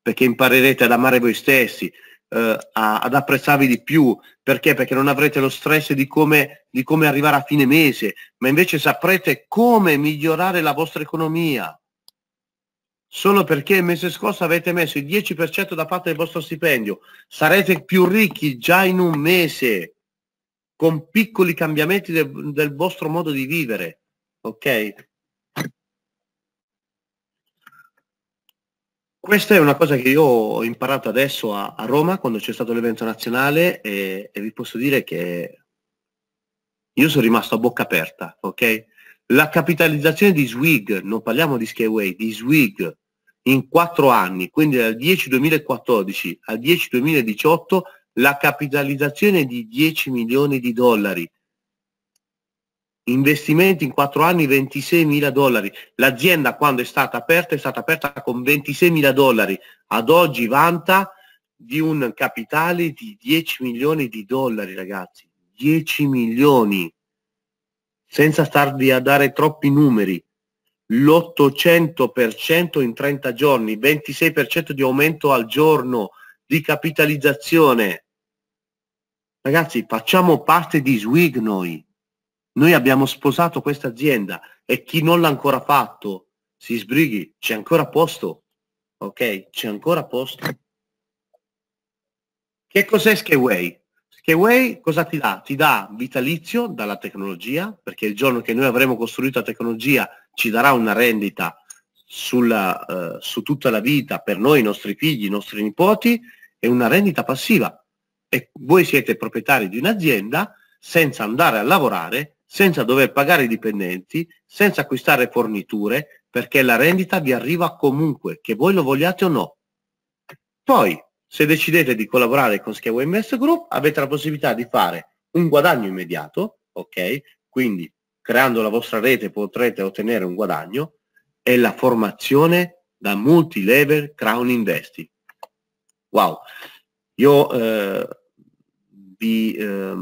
Perché imparerete ad amare voi stessi, eh, a, ad apprezzarvi di più. Perché? Perché non avrete lo stress di come, di come arrivare a fine mese, ma invece saprete come migliorare la vostra economia solo perché il mese scorso avete messo il 10% da parte del vostro stipendio. Sarete più ricchi già in un mese con piccoli cambiamenti del, del vostro modo di vivere. Ok? Questa è una cosa che io ho imparato adesso a, a Roma quando c'è stato l'evento nazionale e, e vi posso dire che io sono rimasto a bocca aperta, ok? la capitalizzazione di Swig, non parliamo di Skyway, di Swig, in quattro anni, quindi dal 10 2014 al 10 2018, la capitalizzazione è di 10 milioni di dollari. Investimenti in quattro anni 26 mila dollari. L'azienda quando è stata aperta è stata aperta con 26 mila dollari. Ad oggi vanta di un capitale di 10 milioni di dollari, ragazzi. 10 milioni. Senza starvi a dare troppi numeri l'800% in 30 giorni, 26% di aumento al giorno di capitalizzazione. Ragazzi, facciamo parte di Swig noi. Noi abbiamo sposato questa azienda e chi non l'ha ancora fatto si sbrighi, c'è ancora posto. Ok, c'è ancora posto. Che cos'è Skyway? Skyway cosa ti dà? Ti dà vitalizio dalla tecnologia, perché il giorno che noi avremo costruito la tecnologia ci darà una rendita sulla, eh, su tutta la vita per noi, i nostri figli, i nostri nipoti, è una rendita passiva. E voi siete proprietari di un'azienda senza andare a lavorare, senza dover pagare i dipendenti, senza acquistare forniture, perché la rendita vi arriva comunque, che voi lo vogliate o no. Poi, se decidete di collaborare con Schiavo Invest Group, avete la possibilità di fare un guadagno immediato, ok? Quindi creando la vostra rete potrete ottenere un guadagno, è la formazione da multi-level Crown investi Wow, io eh, vi, eh,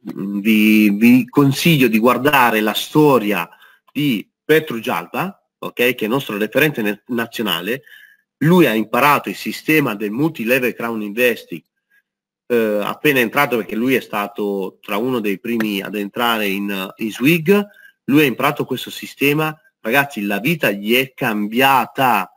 vi, vi, consiglio di guardare la storia di Petro Gialba, ok che è il nostro referente nazionale, lui ha imparato il sistema del multi-level Crown Investing eh, appena entrato, perché lui è stato tra uno dei primi ad entrare in, eh, in Swig, lui ha imparato questo sistema, ragazzi la vita gli è cambiata,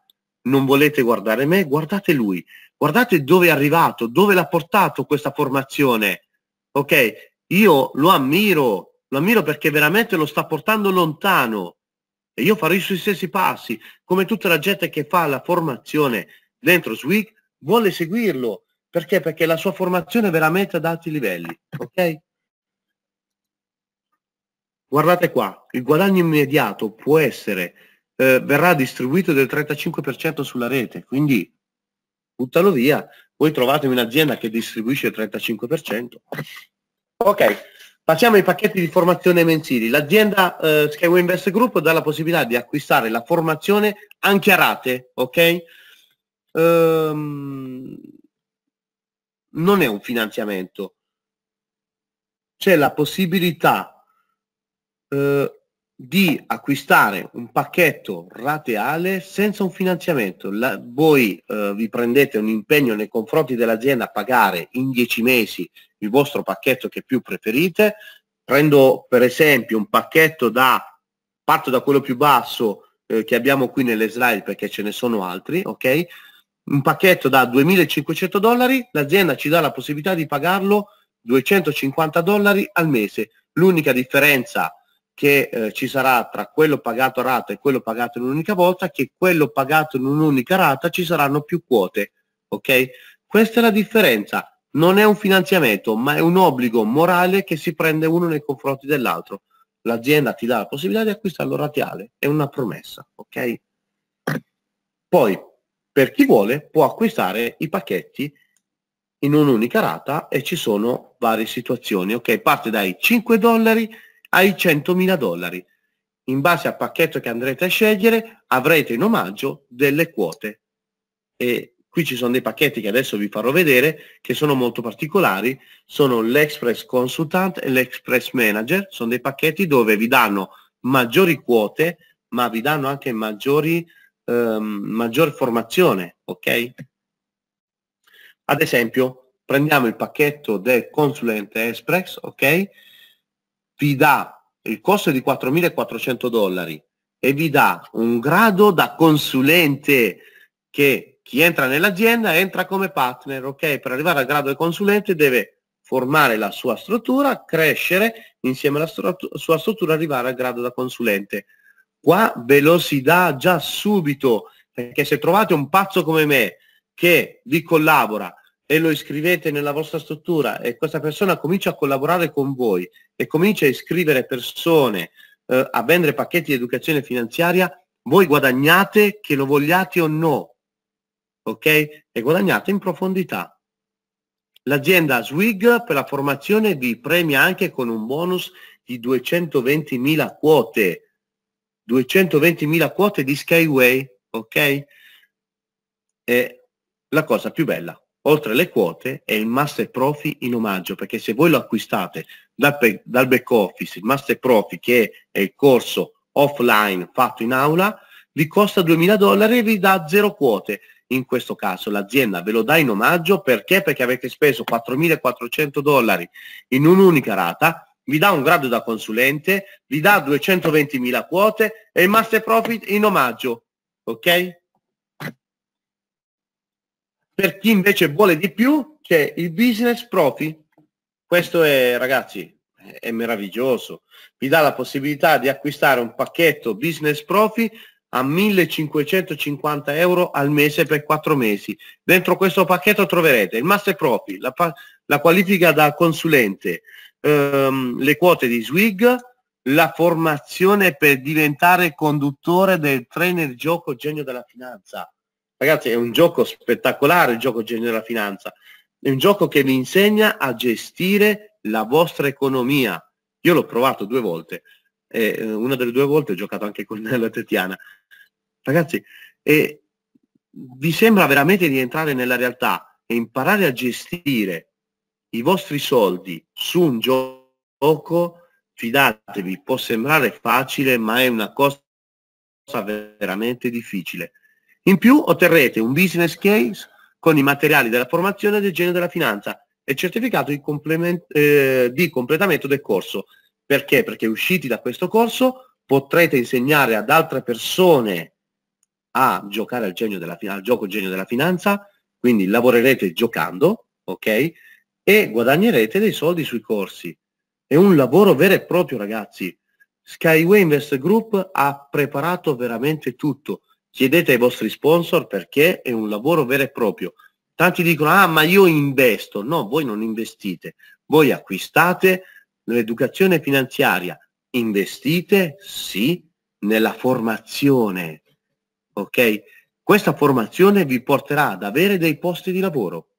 non volete guardare me, guardate lui, guardate dove è arrivato, dove l'ha portato questa formazione, ok? Io lo ammiro, lo ammiro perché veramente lo sta portando lontano e io farò i suoi stessi passi, come tutta la gente che fa la formazione dentro Swig vuole seguirlo, perché? Perché la sua formazione è veramente ad alti livelli, ok? Guardate qua, il guadagno immediato può essere, eh, verrà distribuito del 35% sulla rete, quindi buttalo via, voi trovate un'azienda che distribuisce il 35%. Ok, Passiamo ai pacchetti di formazione mensili. L'azienda eh, Skyway Invest Group dà la possibilità di acquistare la formazione anche a rate, ok? Ehm, non è un finanziamento. C'è la possibilità eh, di acquistare un pacchetto rateale senza un finanziamento. La, voi eh, vi prendete un impegno nei confronti dell'azienda a pagare in 10 mesi il vostro pacchetto che più preferite. Prendo per esempio un pacchetto da, parto da quello più basso eh, che abbiamo qui nelle slide perché ce ne sono altri, ok? un pacchetto da 2.500 dollari, l'azienda ci dà la possibilità di pagarlo 250 dollari al mese. L'unica differenza che eh, ci sarà tra quello pagato a rata e quello pagato in un'unica volta è che quello pagato in un'unica rata ci saranno più quote. Ok? Questa è la differenza. Non è un finanziamento, ma è un obbligo morale che si prende uno nei confronti dell'altro. L'azienda ti dà la possibilità di acquistarlo radiale, è una promessa, ok? Poi per chi vuole può acquistare i pacchetti in un'unica rata e ci sono varie situazioni. Ok, parte dai 5 dollari ai 100.000 dollari. In base al pacchetto che andrete a scegliere avrete in omaggio delle quote. E qui ci sono dei pacchetti che adesso vi farò vedere che sono molto particolari. Sono l'Express Consultant e l'Express Manager. Sono dei pacchetti dove vi danno maggiori quote ma vi danno anche maggiori Ehm, maggior formazione, ok? Ad esempio, prendiamo il pacchetto del consulente Express, ok? Vi dà il costo di 4.400 dollari e vi dà un grado da consulente che chi entra nell'azienda entra come partner, ok? Per arrivare al grado di consulente deve formare la sua struttura, crescere insieme alla sua struttura, arrivare al grado da consulente qua ve lo si dà già subito, perché se trovate un pazzo come me che vi collabora e lo iscrivete nella vostra struttura e questa persona comincia a collaborare con voi e comincia a iscrivere persone eh, a vendere pacchetti di educazione finanziaria, voi guadagnate che lo vogliate o no, ok? E guadagnate in profondità. L'azienda SWIG per la formazione vi premia anche con un bonus di 220.000 quote 220.000 quote di Skyway, ok? E la cosa più bella, oltre alle quote, è il Master Profi in omaggio, perché se voi lo acquistate dal, dal back office, il Master Profi che è il corso offline fatto in aula, vi costa 2.000 dollari e vi dà zero quote. In questo caso l'azienda ve lo dà in omaggio perché? Perché avete speso 4.400 dollari in un'unica rata vi dà un grado da consulente, vi dà 220.000 quote e il master profit in omaggio, ok? Per chi invece vuole di più c'è il business profit, questo è ragazzi è meraviglioso, vi dà la possibilità di acquistare un pacchetto business profit a 1550 euro al mese per quattro mesi. Dentro questo pacchetto troverete il master profit, la, la qualifica da consulente, ehm, le quote di Swig, la formazione per diventare conduttore del trainer gioco genio della finanza. Ragazzi, è un gioco spettacolare il gioco genio della finanza. È un gioco che vi insegna a gestire la vostra economia. Io l'ho provato due volte. Eh, una delle due volte ho giocato anche con la Tetiana. Ragazzi, eh, vi sembra veramente di entrare nella realtà e imparare a gestire i vostri soldi su un gioco, fidatevi, può sembrare facile, ma è una cosa veramente difficile. In più otterrete un business case con i materiali della formazione del genio della finanza e certificato di, eh, di completamento del corso. Perché? Perché usciti da questo corso potrete insegnare ad altre persone a giocare al, genio della, al gioco genio della finanza, quindi lavorerete giocando, ok? e guadagnerete dei soldi sui corsi. È un lavoro vero e proprio, ragazzi. Skyway Invest Group ha preparato veramente tutto. Chiedete ai vostri sponsor perché è un lavoro vero e proprio. Tanti dicono, ah ma io investo. No, voi non investite. Voi acquistate l'educazione finanziaria. Investite, sì, nella formazione. Ok? Questa formazione vi porterà ad avere dei posti di lavoro.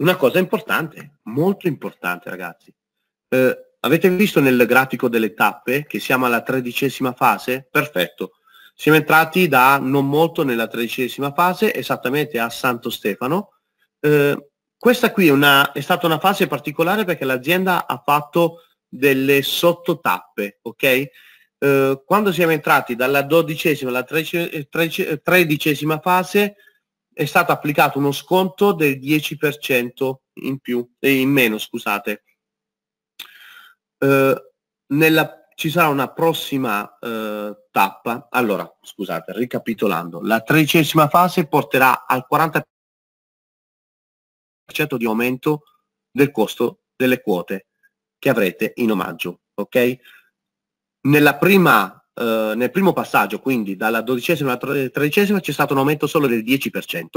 Una cosa importante, molto importante ragazzi. Eh, avete visto nel grafico delle tappe che siamo alla tredicesima fase? Perfetto. Siamo entrati da non molto nella tredicesima fase, esattamente a Santo Stefano. Eh, questa qui è, una, è stata una fase particolare perché l'azienda ha fatto delle sottotappe, ok? Eh, quando siamo entrati dalla dodicesima alla tredicesima fase, è stato applicato uno sconto del 10% in più, e in meno, scusate. Eh, nella, ci sarà una prossima eh, tappa. Allora, scusate, ricapitolando, la tredicesima fase porterà al 40% di aumento del costo delle quote che avrete in omaggio, ok? Nella prima eh, nel primo passaggio, quindi dalla dodicesima alla tredicesima, c'è stato un aumento solo del 10%,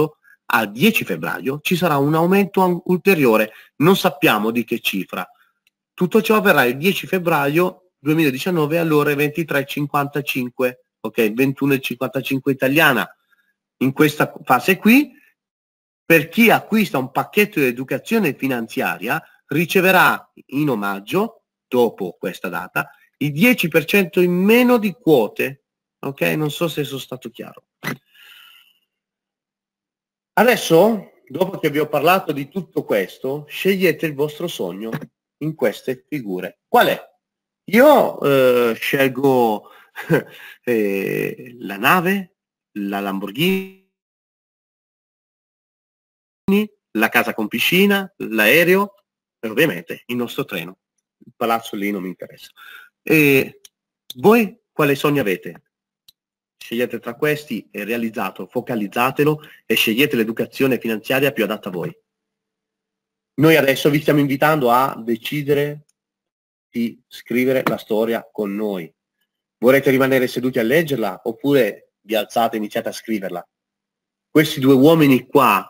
al 10 febbraio ci sarà un aumento ulteriore, non sappiamo di che cifra. Tutto ciò avverrà il 10 febbraio 2019 all'ora 23.55, ok, 21.55 italiana. In questa fase qui, per chi acquista un pacchetto di educazione finanziaria, riceverà in omaggio, dopo questa data, il 10% in meno di quote, ok? Non so se sono stato chiaro. Adesso, dopo che vi ho parlato di tutto questo, scegliete il vostro sogno in queste figure. Qual è? Io eh, scelgo eh, la nave, la Lamborghini, la casa con piscina, l'aereo e ovviamente il nostro treno. Il palazzo lì non mi interessa. E voi quale sogno avete? Scegliete tra questi e realizzato, focalizzatelo e scegliete l'educazione finanziaria più adatta a voi. Noi adesso vi stiamo invitando a decidere di scrivere la storia con noi. Vorrete rimanere seduti a leggerla oppure vi alzate e iniziate a scriverla? Questi due uomini qua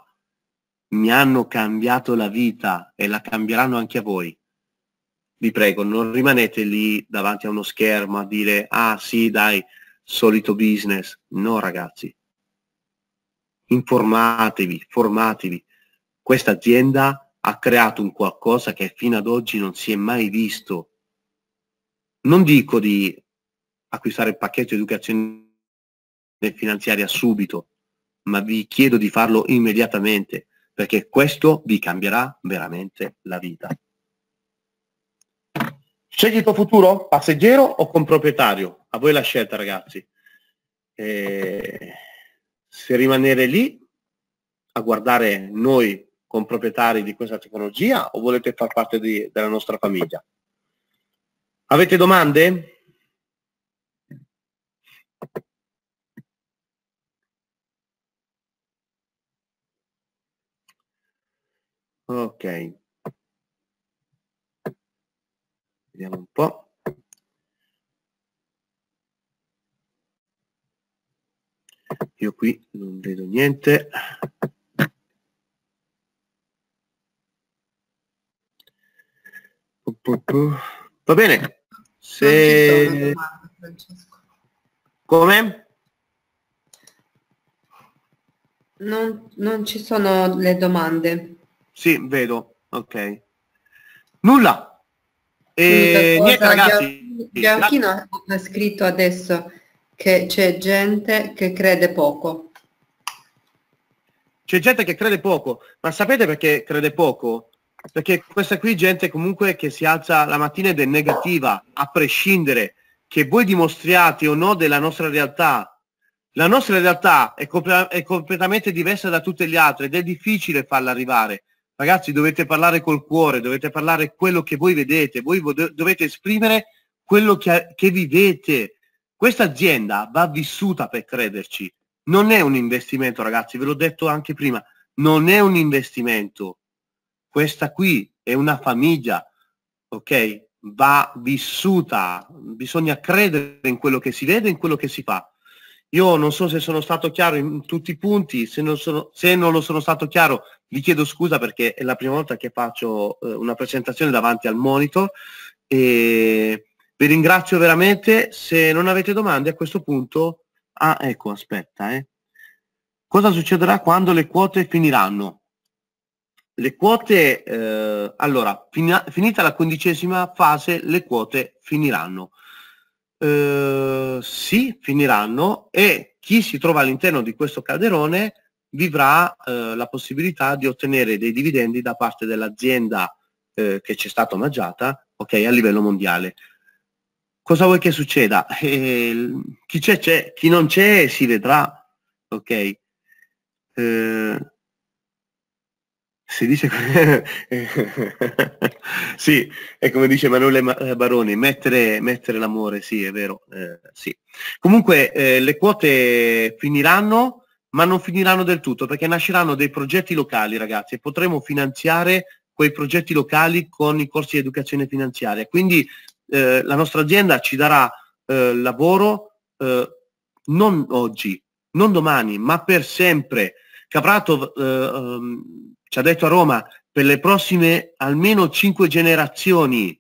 mi hanno cambiato la vita e la cambieranno anche a voi vi prego, non rimanete lì davanti a uno schermo a dire ah sì dai, solito business. No ragazzi, informatevi, formatevi. Questa azienda ha creato un qualcosa che fino ad oggi non si è mai visto. Non dico di acquistare il pacchetto educazione finanziaria subito, ma vi chiedo di farlo immediatamente, perché questo vi cambierà veramente la vita. Scegli il tuo futuro, passeggero o con proprietario? A voi la scelta, ragazzi. Eh, se rimanere lì a guardare noi con proprietari di questa tecnologia o volete far parte di, della nostra famiglia? Avete domande? Ok. Vediamo un po'. Io qui non vedo niente. Va bene. Se... Come? Non, non ci sono le domande. Sì, vedo. Ok. Nulla. E niente ragazzi. Bianchino ha scritto adesso che c'è gente che crede poco. C'è gente che crede poco, ma sapete perché crede poco? Perché questa qui gente comunque che si alza la mattina ed è negativa, a prescindere che voi dimostriate o no della nostra realtà. La nostra realtà è, comp è completamente diversa da tutte le altre ed è difficile farla arrivare Ragazzi, dovete parlare col cuore, dovete parlare quello che voi vedete, voi dovete esprimere quello che, che vivete. Questa azienda va vissuta per crederci. Non è un investimento, ragazzi, ve l'ho detto anche prima, non è un investimento. Questa qui è una famiglia, ok? Va vissuta, bisogna credere in quello che si vede, in quello che si fa. Io non so se sono stato chiaro in tutti i punti, se non, sono, se non lo sono stato chiaro vi chiedo scusa perché è la prima volta che faccio eh, una presentazione davanti al monitor e vi ringrazio veramente, se non avete domande a questo punto, ah ecco aspetta, eh. cosa succederà quando le quote finiranno? Le quote, eh, allora, finita la quindicesima fase le quote finiranno. Eh, sì, finiranno e chi si trova all'interno di questo calderone vivrà eh, la possibilità di ottenere dei dividendi da parte dell'azienda eh, che ci è stata omaggiata okay, a livello mondiale. Cosa vuoi che succeda? Eh, chi c'è c'è, chi non c'è si vedrà. Okay. Eh, si dice sì è come dice Manuele eh, Baroni mettere, mettere l'amore sì è vero eh, sì. comunque eh, le quote finiranno ma non finiranno del tutto perché nasceranno dei progetti locali ragazzi e potremo finanziare quei progetti locali con i corsi di educazione finanziaria quindi eh, la nostra azienda ci darà eh, lavoro eh, non oggi non domani ma per sempre Caprato eh, ehm, ci ha detto a Roma, per le prossime almeno cinque generazioni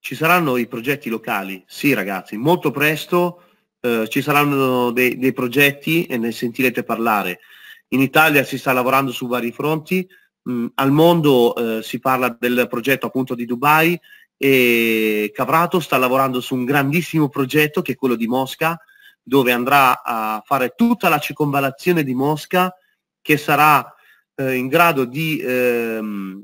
ci saranno i progetti locali. Sì ragazzi, molto presto eh, ci saranno dei, dei progetti e ne sentirete parlare. In Italia si sta lavorando su vari fronti, Mm, al mondo eh, si parla del progetto appunto di Dubai e Cavrato sta lavorando su un grandissimo progetto che è quello di Mosca dove andrà a fare tutta la circonvallazione di Mosca che sarà eh, in grado di, ehm,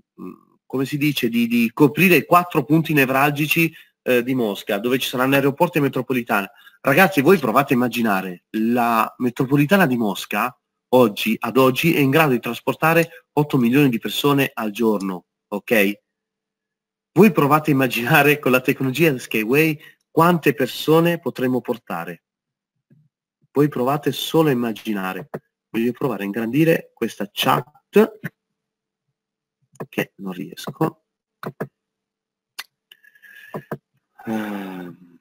come si dice, di, di, coprire i quattro punti nevralgici eh, di Mosca, dove ci saranno aeroporti e metropolitana. Ragazzi, voi provate a immaginare, la metropolitana di Mosca oggi, ad oggi, è in grado di trasportare 8 milioni di persone al giorno, ok? Voi provate a immaginare con la tecnologia del Skyway quante persone potremmo portare. Voi provate solo a immaginare voglio provare a ingrandire questa chat che non riesco ehm.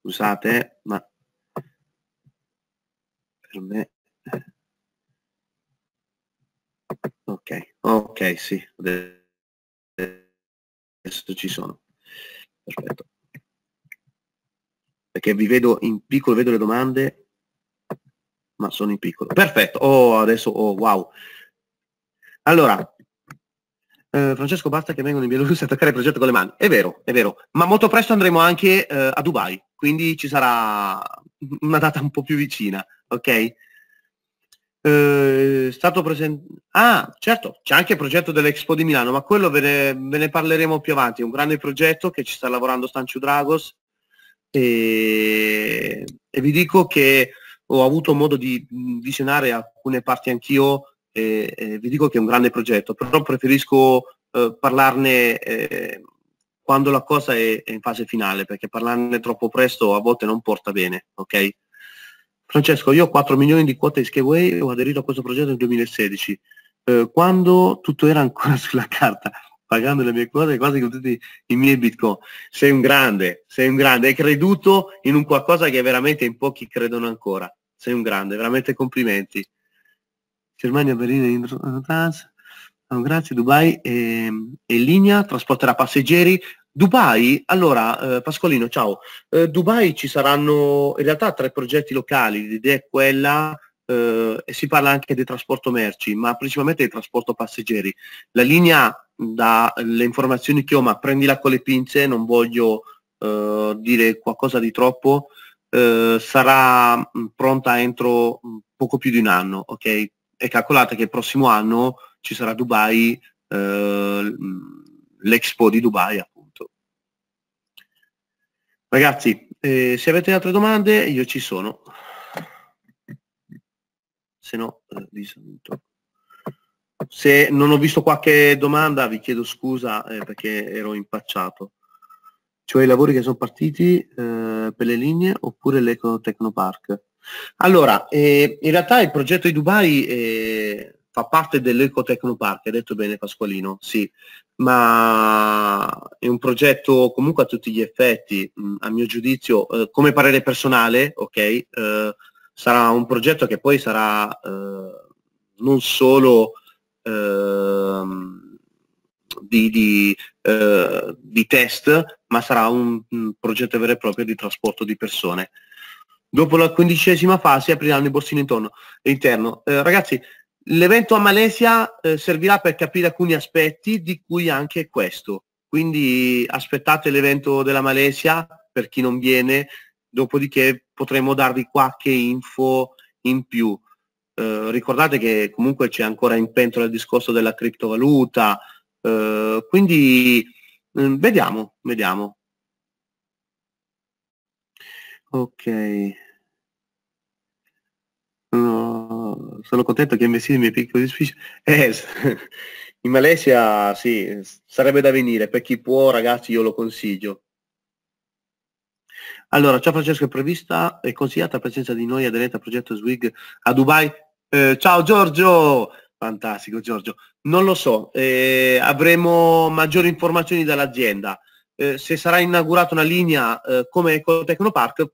scusate ma per me ok ok sì adesso ci sono perfetto perché vi vedo in piccolo, vedo le domande, ma sono in piccolo. Perfetto, oh, adesso, oh, wow. Allora, eh, Francesco, basta che vengono in Bielorussia a attaccare il progetto con le mani. È vero, è vero, ma molto presto andremo anche eh, a Dubai, quindi ci sarà una data un po' più vicina, ok? Eh, stato presente ah certo c'è anche il progetto dell'Expo di Milano ma quello ve ne, ve ne, parleremo più avanti è un grande progetto che ci sta lavorando Stanciu Dragos e, e vi dico che ho avuto modo di visionare alcune parti anch'io e, e vi dico che è un grande progetto, però preferisco eh, parlarne eh, quando la cosa è, è, in fase finale, perché parlarne troppo presto a volte non porta bene, ok? Francesco, io ho 4 milioni di quote di Skyway e ho aderito a questo progetto nel 2016, eh, quando tutto era ancora sulla carta pagando le mie cose quasi con tutti i miei bitcoin. Sei un grande, sei un grande, hai creduto in un qualcosa che veramente in pochi credono ancora. Sei un grande, veramente complimenti. Germania, Berlino, Indrotrans, oh, eh, grazie, eh, Dubai e, ehm, e linea, trasporterà passeggeri. Dubai, allora eh, Pasqualino, ciao. Eh, Dubai ci saranno in realtà tre progetti locali, l'idea è quella Uh, e si parla anche di trasporto merci, ma principalmente di trasporto passeggeri. La linea dalle informazioni che ho, ma prendila con le pinze, non voglio eh, dire qualcosa di troppo, eh, sarà mm, pronta entro mm, poco più di un anno, ok? E calcolate che il prossimo anno ci sarà Dubai, eh, mm, l'Expo di Dubai appunto. Ragazzi, eh, se avete altre domande io ci sono, se no eh, vi saluto. Se non ho visto qualche domanda vi chiedo scusa eh, perché ero impacciato. Cioè i lavori che sono partiti eh, per le linee oppure l'Eco Tecnopark? Allora, eh, in realtà il progetto di Dubai eh, fa parte dell'Eco Tecnopark, hai detto bene Pasqualino, sì, ma è un progetto comunque a tutti gli effetti, mh, a mio giudizio, eh, come parere personale, ok, eh, sarà un progetto che poi sarà non solo Ehm, di, di, eh, di test, ma sarà un, un progetto vero e proprio di trasporto di persone. Dopo la quindicesima fase apriranno i borsini intorno, interno. Eh, ragazzi, l'evento a Malesia eh, servirà per capire alcuni aspetti, di cui anche questo. Quindi aspettate l'evento della Malesia per chi non viene, dopodiché potremo darvi qualche info in più. Eh, ricordate che comunque c'è ancora in pentola il discorso della criptovaluta, eh, quindi mm, vediamo, vediamo. Ok. No, sono contento che investire nei miei piccoli edifici. Eh, in Malesia sì, sarebbe da venire, per chi può ragazzi io lo consiglio. Allora, ciao Francesco, è prevista e consigliata la presenza di noi aderenti al progetto SWIG a Dubai. Eh, ciao Giorgio! Fantastico Giorgio. Non lo so, eh, avremo maggiori informazioni dall'azienda. Eh, se sarà inaugurata una linea eh, come Eco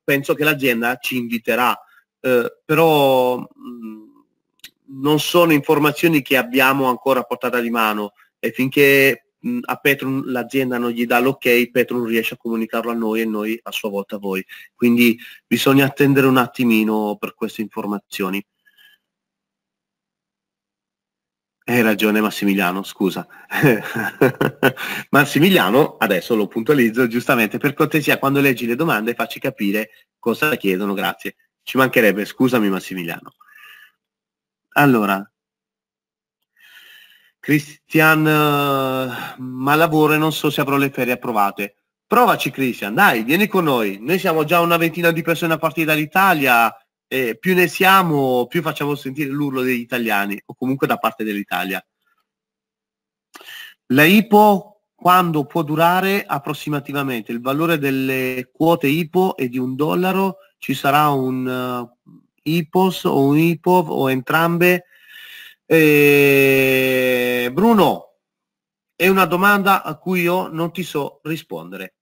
penso che l'azienda ci inviterà, eh, però mh, mm, non sono informazioni che abbiamo ancora a portata di mano e finché Mm, a Petron l'azienda non gli dà l'ok, Petron riesce a comunicarlo a noi e noi a sua volta a voi. Quindi bisogna attendere un attimino per queste informazioni. Hai ragione Massimiliano, scusa. Massimiliano, adesso lo puntualizzo giustamente, per cortesia quando leggi le domande facci capire cosa chiedono, grazie. Ci mancherebbe, scusami Massimiliano. Allora, Cristian uh, eh, Malavore, non so se avrò le ferie approvate. Provaci Cristian, dai, vieni con noi. Noi siamo già una ventina di persone a partire dall'Italia e più ne siamo, più facciamo sentire l'urlo degli italiani o comunque da parte dell'Italia. La IPO quando può durare approssimativamente? Il valore delle quote IPO è di un dollaro, ci sarà un uh, eh, IPOS o un IPO o entrambe eh, Bruno, è una domanda a cui io non ti so rispondere,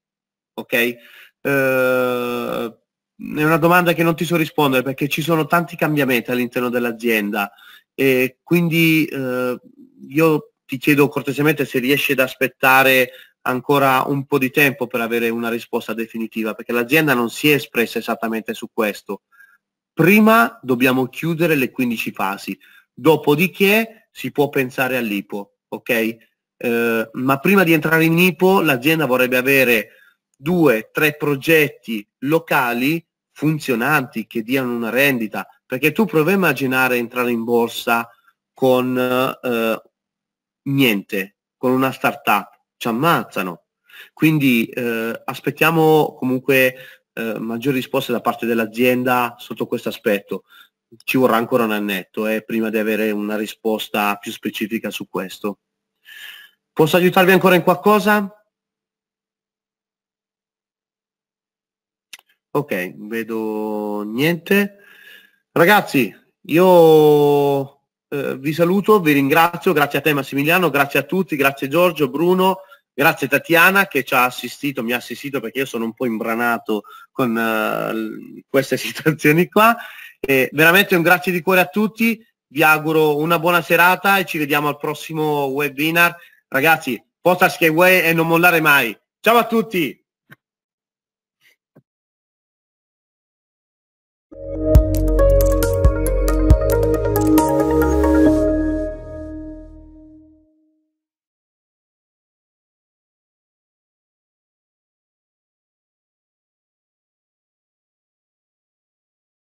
ok? Eh, è una domanda che non ti so rispondere perché ci sono tanti cambiamenti all'interno dell'azienda e quindi eh, io ti chiedo cortesemente se riesci ad aspettare ancora un po' di tempo per avere una risposta definitiva, perché l'azienda non si è espressa esattamente su questo. Prima dobbiamo chiudere le 15 fasi, Dopodiché si può pensare all'IPO, ok? Eh, ma prima di entrare in IPO l'azienda vorrebbe avere due, tre progetti locali funzionanti che diano una rendita, perché tu provi a immaginare entrare in borsa con eh, niente, con una startup, ci ammazzano. Quindi eh, aspettiamo comunque eh, maggiori risposte da parte dell'azienda sotto questo aspetto ci vorrà ancora un annetto eh, prima di avere una risposta più specifica su questo. Posso aiutarvi ancora in qualcosa? Ok, vedo niente. Ragazzi, io eh, vi saluto, vi ringrazio, grazie a te Massimiliano, grazie a tutti, grazie Giorgio, Bruno, grazie Tatiana che ci ha assistito, mi ha assistito perché io sono un po' imbranato con uh, queste situazioni qua e veramente un grazie di cuore a tutti, vi auguro una buona serata e ci vediamo al prossimo webinar. Ragazzi, Potas che vuoi e non mollare mai. Ciao a tutti!